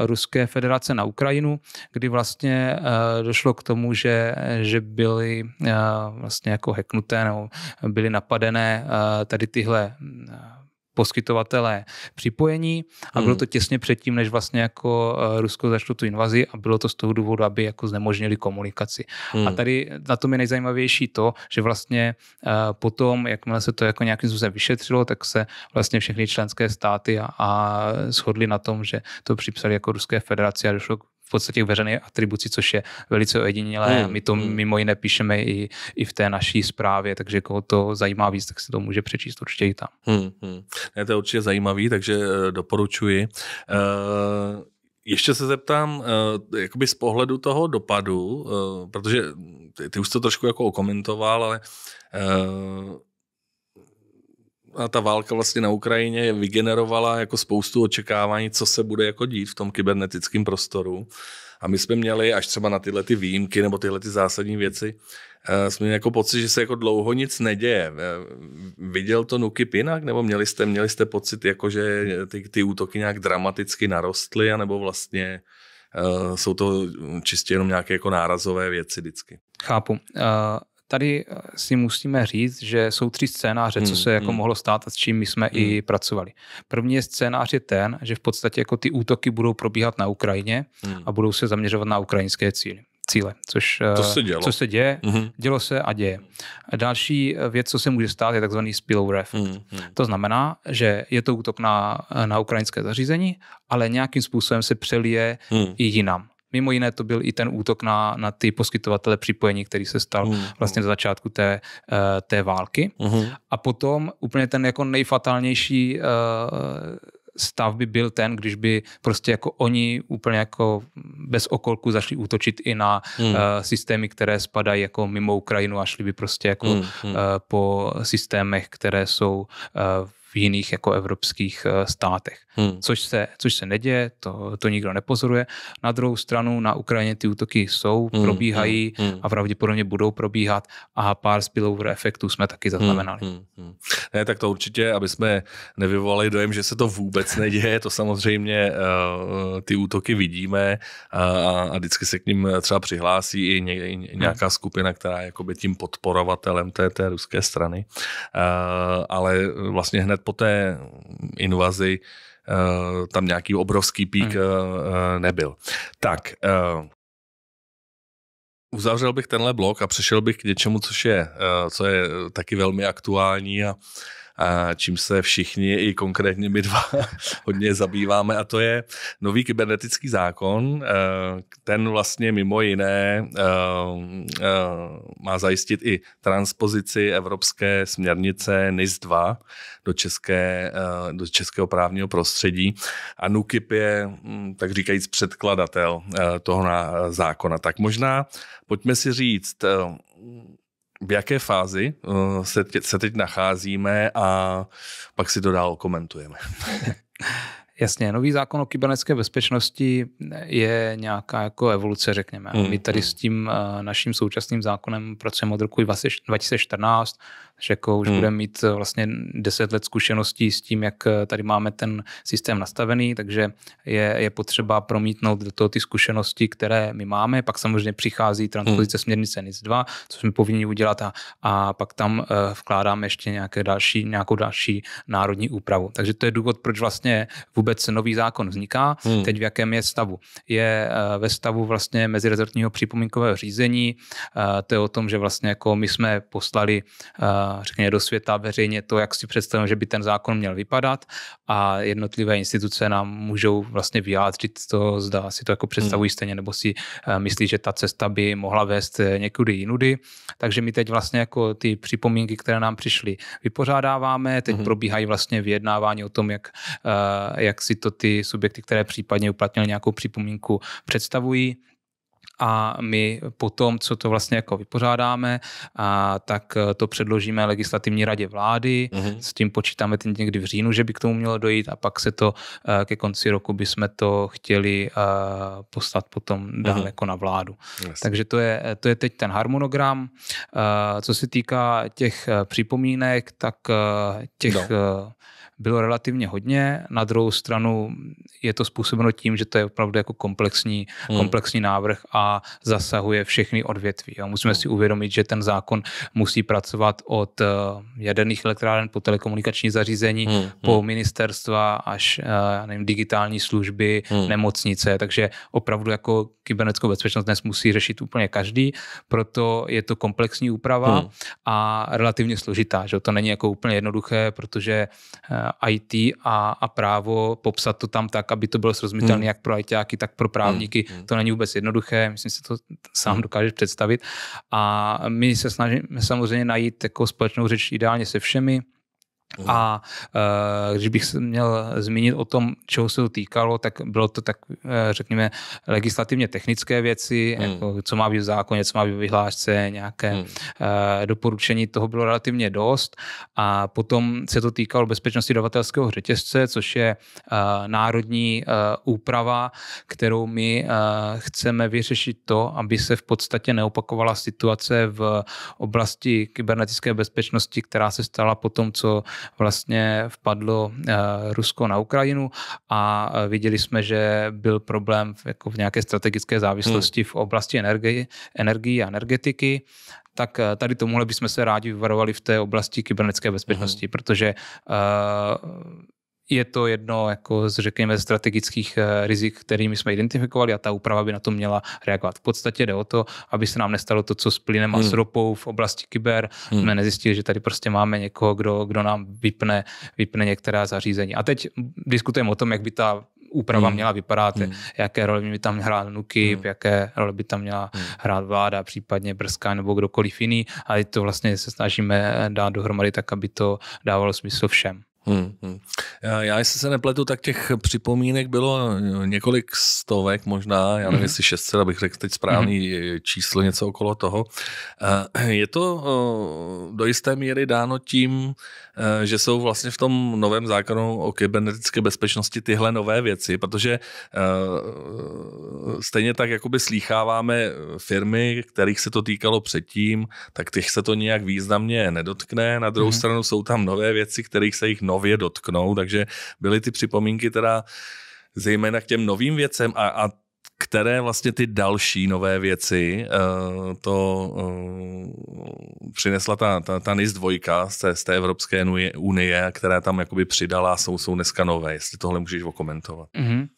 uh, Ruska Ruské federace na Ukrajinu, kdy vlastně eh, došlo k tomu, že, že byly eh, vlastně jako heknuté, nebo byly napadené eh, tady tyhle mm, poskytovatelé připojení a bylo hmm. to těsně předtím, než vlastně jako eh, Rusko začalo tu invazi a bylo to z toho důvodu, aby jako znemožnili komunikaci. Hmm. A tady na tom je nejzajímavější to, že vlastně eh, potom, jakmile se to jako nějakým způsobem vyšetřilo, tak se vlastně všechny členské státy a, a shodli na tom, že to připsali jako Ruské federaci a došlo k v podstatě veřejné atribuci, což je velice ojedinělé. Hmm. My to hmm. mimo jiné píšeme i, i v té naší zprávě, takže koho jako to zajímá víc, tak si to může přečíst určitě i tam. Hmm. Hmm. Ne, to je určitě zajímavý, takže eh, doporučuji. Uh... Ještě se zeptám, eh, jakoby z pohledu toho dopadu, protože ty, ty už to trošku jako okomentoval, ale a ta válka vlastně na Ukrajině vygenerovala jako spoustu očekávání, co se bude jako dít v tom kybernetickém prostoru. A my jsme měli až třeba na tyhle ty výjimky nebo tyhle ty zásadní věci, eh, jsme měli jako pocit, že se jako dlouho nic neděje. Eh, viděl to Nukip jinak, nebo měli jste, měli jste pocit, jako že ty, ty útoky nějak dramaticky narostly, Nebo vlastně uh, jsou to čistě jenom nějaké jako nárazové věci vždycky? Chápu. Uh, tady eh, si musíme říct, že jsou tři scénáře, co hmm, se jako hmm. mohlo stát a s čím my jsme i hmm. pracovali. První je scénář je ten, že v podstatě jako ty útoky budou probíhat na Ukrajině a budou se zaměřovat na ukrajinské cíly cíle, což eh, to se dělo. co se děje, mm-hmm. dělo se a děje. Další eh, věc, co se může stát, je takzvaný spillover effect. Mm-hmm. To znamená, že je to útok na, na ukrajinské zařízení, ale nějakým způsobem se přelije mm. i jinam. Mimo jiné to byl i ten útok na, na ty poskytovatele připojení, který se stal mm-hmm. vlastně za začátku té, eh, té války. Mm. A potom úplně ten jako nejfatálnější eh, stav by byl ten, když by prostě jako oni úplně jako bez okolku zašli útočit i na hmm. uh, systémy, které spadají jako mimo Ukrajinu a šli by prostě jako hmm. Uh, po systémech, které jsou uh, v jiných jako evropských uh, státech hmm. což, se, což se neděje, to, to nikdo nepozoruje. Na druhou stranu na Ukrajině ty útoky jsou, hmm. probíhají hmm. hmm. a pravděpodobně budou probíhat a pár spillover efektů jsme taky hmm, zaznamenali. Hmm. Hmm. Ne, tak to určitě, aby jsme nevyvolali dojem, že se to vůbec neděje, to samozřejmě uh, ty útoky vidíme eh, a, a vždycky se k ním třeba přihlásí i, ně, nějaká hmm. skupina, která je jakoby tím podporovatelem té, té ruské strany. Uh, ale vlastně hned po té invazi Eh, tam nějaký obrovský pík hmm. Eh, eh, nebyl. Tak, uzavřel bych tenhle blok a přešel bych k něčemu, což je, co je taky velmi aktuální a a čím se všichni i konkrétně my dva hodně zabýváme a to je nový kybernetický zákon. Eh, ten vlastně mimo jiné eh, eh, má zajistit i transpozici evropské směrnice NIS 2 do, české, do českého právního prostředí a NUKIP je, hm, tak říkajíc, předkladatel toho zákona. Tak možná pojďme si říct, v jaké fázi eh, se, tě, se teď nacházíme a pak si to dál komentujeme. Jasně, nový zákon o kybernetické bezpečnosti je nějaká jako evoluce, řekněme. Mm, My hmm, tady mm. s tím eh, naším současným zákonem pracujeme od roku 2014, Řekou, už hmm. budeme mít eh, vlastně 10 let zkušeností s tím, jak eh, tady máme ten systém nastavený, takže je, je potřeba promítnout do toho ty zkušenosti, které my máme. Pak samozřejmě přichází transpozice hmm. směrnice NIS 2, co jsme povinni udělat a, a pak tam eh, vkládáme ještě nějaké další, nějakou další národní úpravu. Takže to je důvod, proč vlastně vůbec nový zákon vzniká. Hmm. Teď v jakém je stavu? Je ve stavu vlastně mezirezortního připomínkového řízení. To je o tom, že vlastně jako my jsme poslali řekněme, do světa veřejně to, jak si představujeme, že by ten zákon měl vypadat a jednotlivé instituce nám můžou vlastně vyjádřit to, zda si to jako hmm. představují stejně, nebo si eh, myslí, že ta cesta by mohla vést eh, někudy jinudy. Takže my teď vlastně jako ty připomínky, které nám přišly, vypořádáváme, teď hmm. probíhají vlastně vyjednávání o tom, jak, eh, jak si to ty subjekty, které případně uplatnily nějakou připomínku, představují a my potom, co to vlastně jako vypořádáme, a tak e, to předložíme legislativní radě vlády, mm-hmm. s tím počítáme ten někdy v říjnu, že by k tomu mělo dojít a pak se to e, ke konci roku bychom to chtěli e, poslat potom mhm. dál mm-hmm. jako na vládu. Yes. Takže to je, to je teď ten harmonogram. Co se týká těch připomínek, tak těch... No bylo relativně hodně. Na druhou stranu je to způsobeno tím, že to je opravdu jako komplexní, hmm. komplexní návrh a zasahuje všechny odvětví. Jo. Musíme hmm. si uvědomit, že ten zákon musí pracovat od eh, jaderných elektráren po telekomunikační zařízení, hmm. hmm. po ministerstva až eh, nevím, digitální služby, hmm. nemocnice. Takže opravdu jako kybernetickou bezpečnost dnes musí řešit úplně každý, proto je to komplexní úprava hmm. a relativně složitá. Že? To není jako úplně jednoduché, protože eh, IT a, a právo, popsat to tam tak, aby to bylo srozumitelné hmm. jak pro ITáky, tak pro právníky. Hmm. hmm. To není vůbec jednoduché, myslím si, to sám hmm. dokážeš představit. A my se snažíme samozřejmě najít jako společnou řeč ideálně se všemi, a uh, když bych měl zmínit o tom, čeho se to týkalo, tak bylo to tak, uh, řekněme, legislativně technické věci, hmm. jako co má být v zákoně, co má být v vyhlášce, nějaké hmm. uh, doporučení, toho bylo relativně dost. A potom se to týkalo bezpečnosti dodavatelského řetězce, což je národní úprava, kterou my chceme vyřešit to, aby se v podstatě neopakovala situace v oblasti kybernetické bezpečnosti, která se stala po tom, co vlastně vpadlo eh, Rusko na Ukrajinu a eh, viděli jsme, že byl problém v, jako v nějaké strategické závislosti hmm. v oblasti energie, energie a energetiky tak eh, tady tomuhle bychom se rádi vyvarovali v té oblasti kybernetické bezpečnosti, mm. protože uh, je to jedno jako z, řekněme, strategických eh, rizik, kterými jsme identifikovali a ta úprava by na to měla reagovat. V podstatě jde o to, aby se nám nestalo to, co s plynem hmm. a s hmm. ropou v oblasti kyber. Hmm. Jsme nezjistili, že tady prostě máme někoho, kdo, kdo nám vypne, vypne některá zařízení. A teď diskutujeme o tom, jak by ta úprava hmm. měla vypadat, hmm. jaké role by tam hrál NUKIP, hmm. jaké role by tam měla hmm. hrát vláda, případně Brzka nebo kdokoliv jiný. A to vlastně se snažíme eh, dát dohromady tak, aby to dávalo smysl všem. Hmm, hmm. Já, jestli se nepletu, tak těch připomínek bylo několik stovek, možná, já nevím, hmm. jestli 600, abych řekl teď správný hmm. číslo, něco okolo toho. Eh, je to eh, do jisté míry dáno tím, Eh, že jsou vlastně v tom novém zákonu o kybernetické bezpečnosti tyhle nové věci, protože eh, stejně tak jakoby slýcháváme firmy, kterých se to týkalo předtím, tak těch se to nějak významně nedotkne. Na druhou hmm stranu jsou tam nové věci, kterých se jich nově dotknou, takže byly ty připomínky teda zejména k těm novým věcem a, a které vlastně ty další nové věci eh, to přinesla ta, ta, ta NIS 2 z té, z té Evropské unie, která tam jakoby přidala, jsou, jsou dneska nové. Jestli tohle můžeš okomentovat. Mm-hmm.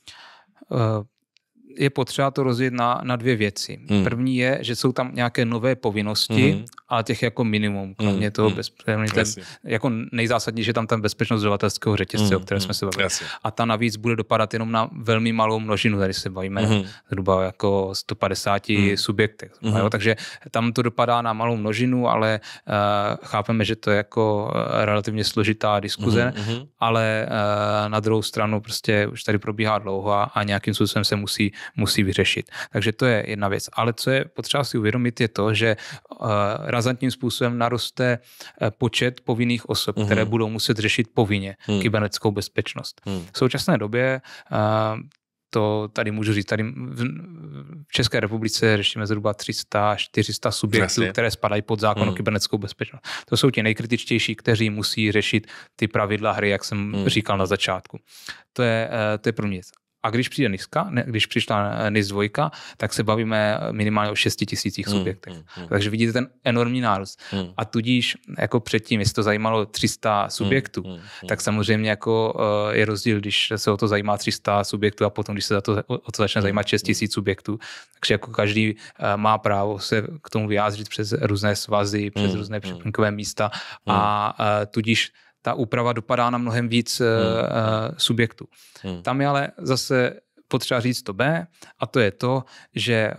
je potřeba to rozjet na, na dvě věci. Hmm. První je, že jsou tam nějaké nové povinnosti hmm a těch jako minimum, mm, kromě mm, toho mm, bezpečnosti. Jako nejzásadnější že tam ten bezpečnost dodavatelského řetězce, mm, o které jsme se mm, bavili. Jasně. A ta navíc bude dopadat jenom na velmi malou množinu, tady se bavíme mm. zhruba jako 150 mm. subjektech. Mm. Jo? Mm-hmm. Takže tam to dopadá na malou množinu, ale uh, chápeme, že to je jako eh, relativně složitá diskuze, mm, ale uh, na druhou stranu prostě už tady probíhá dlouho a, a nějakým způsobem se musí, musí vyřešit. Takže to je jedna věc. Ale co je potřeba si uvědomit, je to, že uh, razantním způsobem naroste eh, počet povinných osob, mm-hmm. které budou muset řešit povinně mm. kybernetickou bezpečnost. Mm. V současné době eh, to tady můžu říct, tady v České republice řešíme zhruba 300 400 subjektů, Jasně. které spadají pod zákon hmm. o kybernetickou bezpečnost. To jsou ti nejkritičtější, kteří musí řešit ty pravidla hry, jak jsem hmm. říkal na začátku. To je, eh, to je první věc. A když přijde NISka, ne, když přišla eh, NIS 2, tak se bavíme eh, minimálně o 6 tisících hmm, subjektech. Hmm, hmm, Takže vidíte ten enormní nárůst. Hmm. A tudíž jako předtím, jestli to zajímalo 300 hmm, subjektů, hmm, hmm. tak samozřejmě jako eh, je rozdíl, když se o to zajímá 300 subjektů a potom, když se za to, o to začne hmm, zajímat 6 tisíc subjektů. Takže jako každý má právo se k tomu vyjádřit přes různé svazy, přes hmm, různé připomínkové místa a tudíž ta úprava dopadá na mnohem víc eh, hmm. Eh, subjektů. Hmm. Tam je ale zase potřeba říct to B, a to je to, že eh,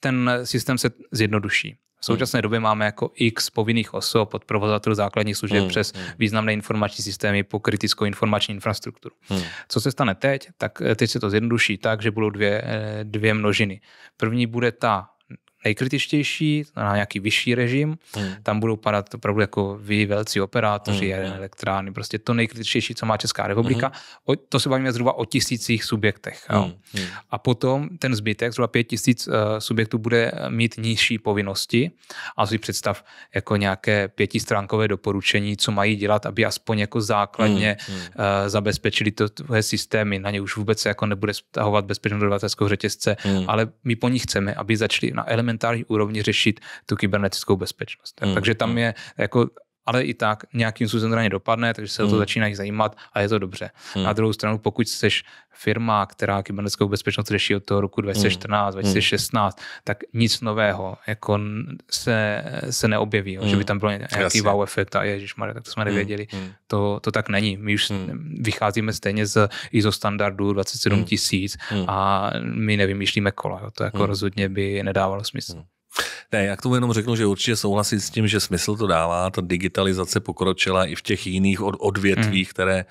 ten systém se zjednoduší. V současné hmm. době máme jako x povinných osob od provozatelů základních služeb hmm, přes hmm. významné informační systémy po kritickou informační infrastrukturu. Hmm. Co se stane teď? Tak teď se to zjednoduší tak, že budou dvě, dvě množiny. První bude ta nejkritičtější, na nějaký vyšší režim, hmm. tam budou padat opravdu jako vy, velcí operátoři, hmm. elektrárny, prostě to nejkritičtější, co má Česká republika. Hmm. O, to se bavíme zhruba o tisících subjektech. Hmm. Jo. Hmm. A potom ten zbytek, zhruba pět tisíc uh, subjektů, bude eh, mít nižší povinnosti. A si představ jako nějaké pětistránkové doporučení, co mají dělat, aby aspoň jako základně hmm. Uh, zabezpečili to, tvoje systémy. Na ně už vůbec se jako nebude stahovat bezpečnost dodavatelského řetězce, hmm. ale my po nich chceme, aby začali na element elementární úrovni řešit tu kybernetickou bezpečnost. Hmm. Takže tam hmm. je jako ale i tak nějakým způsobem to dopadne, takže se hmm. o to hmm. začínají zajímat a je to dobře. Hmm. Na druhou stranu, pokud jsi firma, která kybernetickou bezpečnost řeší od toho roku 2014, hmm. 2016, hmm. tak nic nového jako se, se neobjeví, hmm. že by hmm. tam byl nějaký Jasně. wow efekt a ježišmarja, tak to jsme nevěděli. Hmm. To, to tak není. My už hmm. vycházíme stejně z ISO standardu 27000 hmm. a my nevymýšlíme kola. Jo. To jako hmm. rozhodně by nedávalo smysl. Hmm. Ne, já k tomu jenom řeknu, že určitě souhlasím s tím, že smysl to dává, ta digitalizace pokročila i v těch jiných od, odvětvích, hmm. které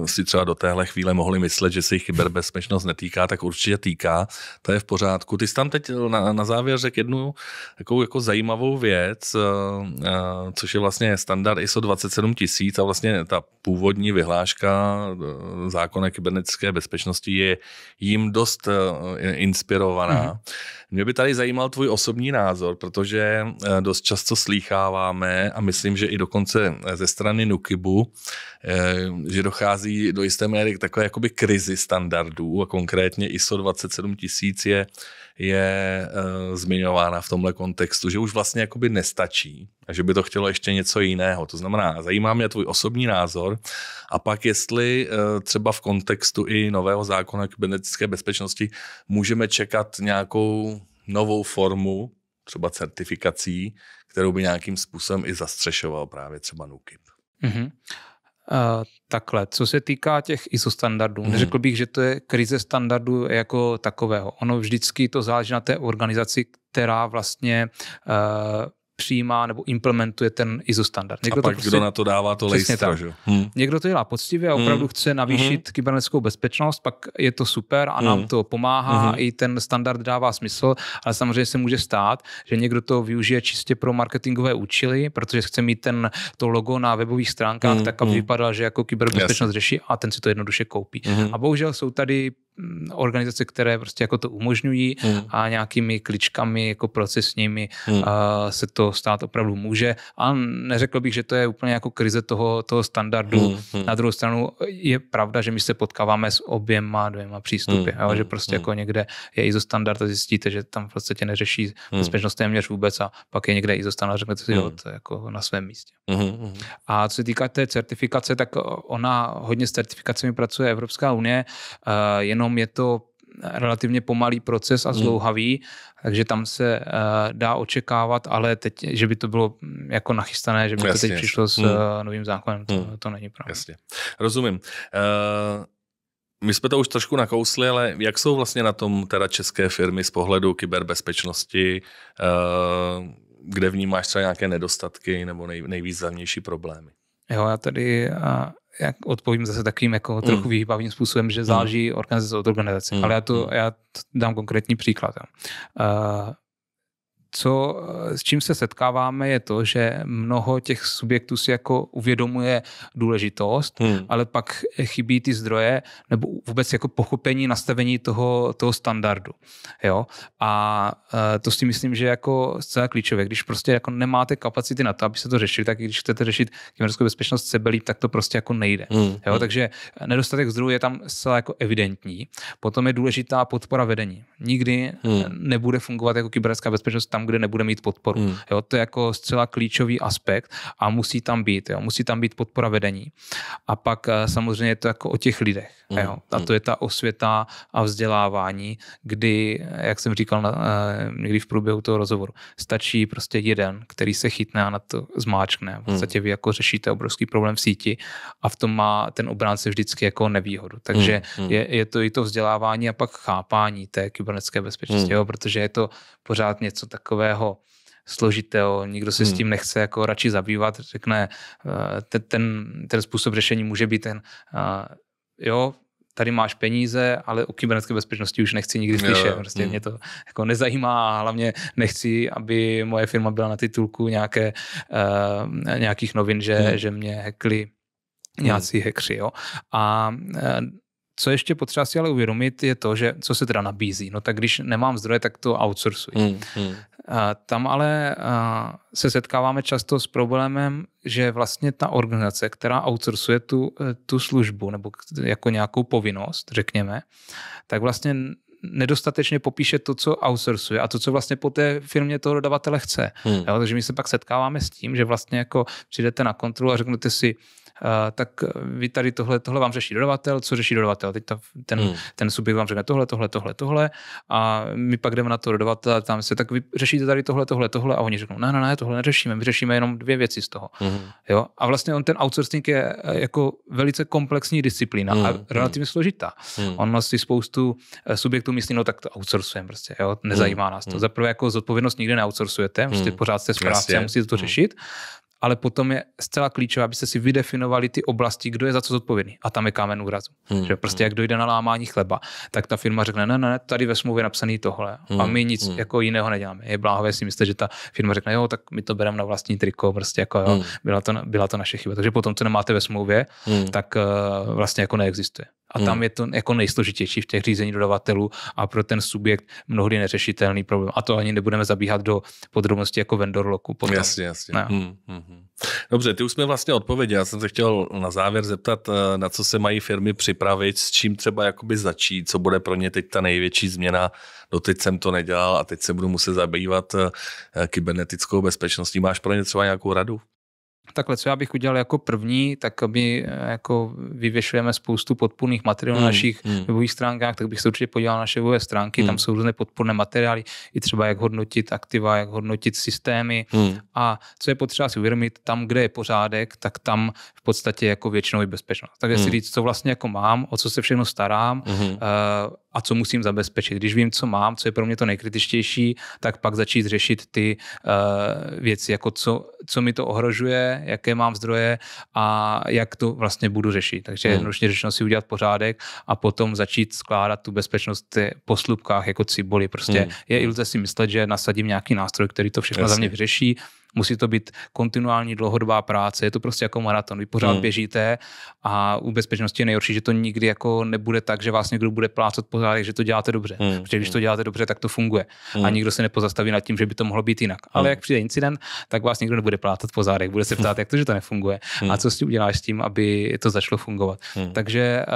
uh, si třeba do téhle chvíle mohli myslet, že se jich kyberbezpečnost netýká, tak určitě týká, to je v pořádku. Ty jsi tam teď na, na závěr řekl jednu takovou jako zajímavou věc, uh, uh, což je vlastně standard ISO 27000 a vlastně ta původní vyhláška uh, zákona kybernetické bezpečnosti je jim dost uh, inspirovaná. Hmm. Mě by tady zajímalo, zajímal tvůj osobní názor, protože eh, dost často slýcháváme a myslím, že i dokonce eh, ze strany Nukibu, eh, že dochází do jisté míry k takové jakoby krizi standardů a konkrétně ISO 27000 je, je zmiňována v tomhle kontextu, že už vlastně jakoby nestačí a že by to chtělo ještě něco jiného. To znamená, zajímá mě tvůj osobní názor a pak jestli třeba v kontextu i nového zákona kybernetické bezpečnosti můžeme čekat nějakou novou formu, třeba certifikací, kterou by nějakým způsobem i zastřešoval právě třeba NUKIP. Mm-hmm. Uh, takhle, co se týká těch ISO standardů, hmm. řekl bych, že to je krize standardu jako takového. Ono vždycky to záleží na té organizaci, která vlastně uh, přijímá nebo implementuje ten ISO standard. Někdo a pak to prostě, kdo na to dává to lejstra, že? Hmm. hmm. Někdo to dělá poctivě a hmm. opravdu hmm. chce navýšit hmm. kybernetickou bezpečnost, pak je to super a hmm. nám to pomáhá, hmm. i ten standard dává smysl, ale samozřejmě se může stát, že někdo to využije čistě pro marketingové účely, protože chce mít ten, to logo na webových stránkách hmm. tak, aby hmm. vypadalo, že jako kyberbezpečnost yes. řeší a ten si to jednoduše koupí. Hmm. A bohužel jsou tady Mm, organizace, které prostě jako to umožňují hmm. a nějakými kličkami jako procesními hmm. uh, se to stát opravdu může. A neřekl bych, že to je úplně jako krize toho, toho standardu. Hmm. hmm. Na druhou stranu je pravda, že my se potkáváme s oběma dvěma přístupy, hmm. jo? že hmm, prostě hmm. jako někde je ISO standard a zjistíte, že tam prostě tě neřeší hmm. bezpečnost téměř vůbec a pak je někde ISO standard, řeknete si, hmm. jo, to jako na svém místě. Hmm, hmm. A co se týká té certifikace, tak ona hodně s certifikacemi pracuje Evropská unie, eh, jenom jenom je to eh, relativně pomalý proces a zlouhavý, hmm. takže tam se uh, dá očekávat, ale teď, že by to bylo mm, jako nachystané, že by Jasně. to teď přišlo s hmm. novým zákonem, to, hmm. to není pravda. Jasně. Rozumím. Uh... My jsme to už trošku nakousli, ale jak jsou vlastně na tom teda české firmy z pohledu kyberbezpečnosti, kde vnímáš třeba nějaké nedostatky nebo nejvýznamnější problémy? Jo, já tady jak odpovím zase takovým jako hmm. trochu vyhýbavým způsobem, že hmm. záleží mm. organizace od organizace, mm. ale já, to, hmm. já to dám konkrétní příklad. Uh, co, s čím se setkáváme, je to, že mnoho těch subjektů si jako uvědomuje důležitost, hmm. ale pak chybí ty zdroje nebo vůbec jako pochopení nastavení toho, toho standardu. Jo? A e, to si myslím, že jako zcela klíčové. Když prostě jako nemáte kapacity na to, aby se to řešili, tak když chcete řešit kybernetickou bezpečnost sebelíp, tak to prostě jako nejde. Hmm. Jo? Hmm. Takže nedostatek zdrojů je tam zcela jako evidentní. Potom je důležitá podpora vedení. Nikdy hmm. nebude fungovat jako kyberská bezpečnost tam, kde nebude mít podporu. Hmm. Jo, to je jako zcela klíčový aspekt a musí tam být. Jo, musí tam být podpora vedení. A pak eh, samozřejmě je to jako o těch lidech. Hmm. Jo, a to hmm. je ta osvěta a vzdělávání, kdy, eh, jak jsem říkal na, eh, někdy v průběhu toho rozhovoru, stačí prostě jeden, který se chytne a na to zmáčkne. V hmm. podstatě vy jako řešíte obrovský problém v síti a v tom má ten obránce vždycky jako nevýhodu. Takže hmm. hmm. je, je to i to vzdělávání a pak chápání té kybernetické bezpečnosti, hmm. jo, protože je to pořád něco tak takového složitého, nikdo se hmm. s tím nechce jako radši zabývat, řekne, eh, ten, ten, ten způsob řešení může být ten, eh, jo, tady máš peníze, ale o kybernetické bezpečnosti už nechci nikdy slyšet. Prostě mm. mě to jako nezajímá a hlavně nechci, aby moje firma byla na titulku nějaké, uh, nějakých novin, že, mm. že mě hekli nějací mm. hekři. Jo? A uh, co ještě potřeba si ale uvědomit, je to, že co se teda nabízí. No tak když nemám zdroje, tak to outsourcuji. Hmm, hmm. A tam ale a, se setkáváme často s problémem, že vlastně ta organizace, která outsourcuje tu, tu službu nebo jako nějakou povinnost, řekněme, tak vlastně nedostatečně popíše to, co outsourcuje a to, co vlastně po té firmě toho dodavatele chce. Hmm. Jo, takže my se pak setkáváme s tím, že vlastně jako přijdete na kontrolu a řeknete si, Eh, tak eh, vy tady tohle, tohle vám řeší dodavatel, co řeší dodavatel. Teď ta, ten, hmm. ten subjekt vám řekne tohle, tohle, tohle, tohle a my pak jdeme na to a tam se tak vy řešíte tady tohle, tohle, tohle a oni řeknou, ne, ne, ne, tohle neřešíme, my řešíme jenom dvě věci z toho. Hmm. Jo? A vlastně on ten outsourcing je eh, jako velice komplexní disciplína hmm. a relativně hmm. složitá. Hmm. On si vlastně spoustu subjektů myslí, no tak to outsourcujeme prostě, jo? Hmm. nezajímá hmm. nás to. Hmm. Za prvé jako zodpovědnost nikdy neoutsourcujete, hmm. prostě hmm. pořád jste správce a musíte to hmm. řešit ale potom je zcela klíčové, abyste si vydefinovali ty oblasti, kdo je za co zodpovědný. A tam je kámen úrazu. Hmm. Že prostě jak dojde na lámání chleba, tak ta firma řekne, ne, ne, ne tady ve smlouvě je napsaný tohle. Hmm. A my nic hmm. jako jiného neděláme. Je bláhové si myslíte, že ta firma řekne, jo, tak my to bereme na vlastní triko, prostě jako jo, hmm. byla, to, byla to naše chyba. Takže potom, co nemáte ve smlouvě, hmm. tak uh, vlastně jako neexistuje. A tam hmm. je to jako nejsložitější v těch řízení dodavatelů a pro ten subjekt mnohdy neřešitelný problém. A to ani nebudeme zabíhat do podrobností jako vendor locku. Potom. Jasně, jasně. No. Hmm, hmm, hmm. Dobře, ty už jsme vlastně odpověděl. Já jsem se chtěl na závěr zeptat, eh, na co se mají firmy připravit, s čím třeba jakoby začít, co bude pro ně teď ta největší změna. Doteď jsem to nedělal a teď se budu muset zabývat eh, kybernetickou bezpečností. Máš pro ně třeba nějakou radu? Takhle, co já bych udělal jako první, tak my eh, jako vyvěšujeme spoustu podpůrných materiálů mm, našich mm. webových stránkách, tak bych se určitě podíval na naše webové stránky, mm. tam hmm. jsou různé podpůrné materiály, i třeba jak hodnotit aktiva, jak hodnotit systémy. Mm. A co je potřeba si uvědomit, tam, kde je pořádek, tak tam v podstatě jako většinou je bezpečnost. Takže mm. si hmm. říct, co vlastně jako mám, o co se všechno starám, mm. uh, a co musím zabezpečit. Když vím, co mám, co je pro mě to nejkritičtější, tak pak začít řešit ty uh, věci, jako co, co mi to ohrožuje, jaké mám zdroje a jak to vlastně budu řešit. Takže hmm. jednoduše řečeno si udělat pořádek a potom začít skládat tu bezpečnost po slupkách jako cibuli. Prostě hmm. je iluze si myslet, že nasadím nějaký nástroj, který to všechno Jasně. za mě vyřeší musí to být kontinuální dlouhodobá práce, je to prostě jako maraton, vy pořád hmm. běžíte a u bezpečnosti je nejhorší, že to nikdy jako nebude tak, že vás někdo bude plácat pořád, že to děláte dobře, hmm. protože když to hmm. děláte dobře, tak to funguje hmm. a nikdo se nepozastaví nad tím, že by to mohlo být jinak. Ale hmm. jak přijde incident, tak vás nikdo nebude plácat po zádech, bude se ptát, jak to, že to nefunguje hmm. a co si uděláš s tím, aby to začalo fungovat. Hmm. Takže uh,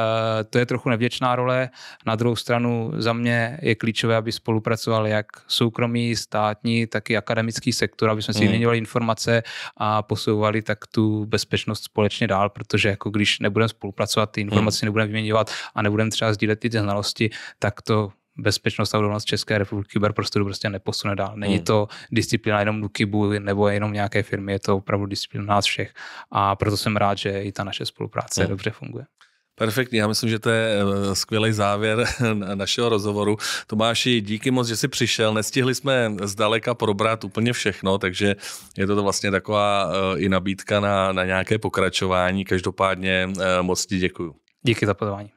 to je trochu nevděčná role. Na druhou stranu za mě je klíčové, aby spolupracovali jak soukromý, státní, tak i akademický sektor, aby jsme si hmm shromažďovali informace a posouvali tak tu bezpečnost společně dál, protože jako když nebudeme spolupracovat, ty informace hmm. nebudeme vyměňovat a nebudeme třeba sdílet ty znalosti, tak to bezpečnost a odolnost České republiky kyberprostoru prostě neposune dál. Není hmm. to disciplína jenom Lukibu nebo jenom nějaké firmy, je to opravdu disciplína nás všech a proto jsem rád, že i ta naše spolupráce hmm. dobře funguje. Perfektní, já myslím, že to je eh, skvělý závěr našeho rozhovoru. Tomáši, díky moc, že jsi přišel. Nestihli jsme zdaleka probrat úplně všechno, takže je to vlastně taková eh, i nabídka na, na nějaké pokračování. Každopádně eh, moc ti děkuju. Díky za pozvání.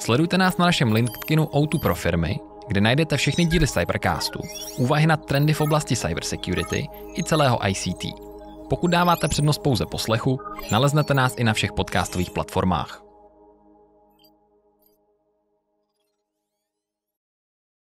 Sledujte nás na našem LinkedInu Outu pro firmy, kde najdete všechny díly Cybercastu, úvahy na trendy v oblasti cybersecurity i celého ICT. Pokud dáváte přednost pouze poslechu, naleznete nás i na všech podcastových platformách.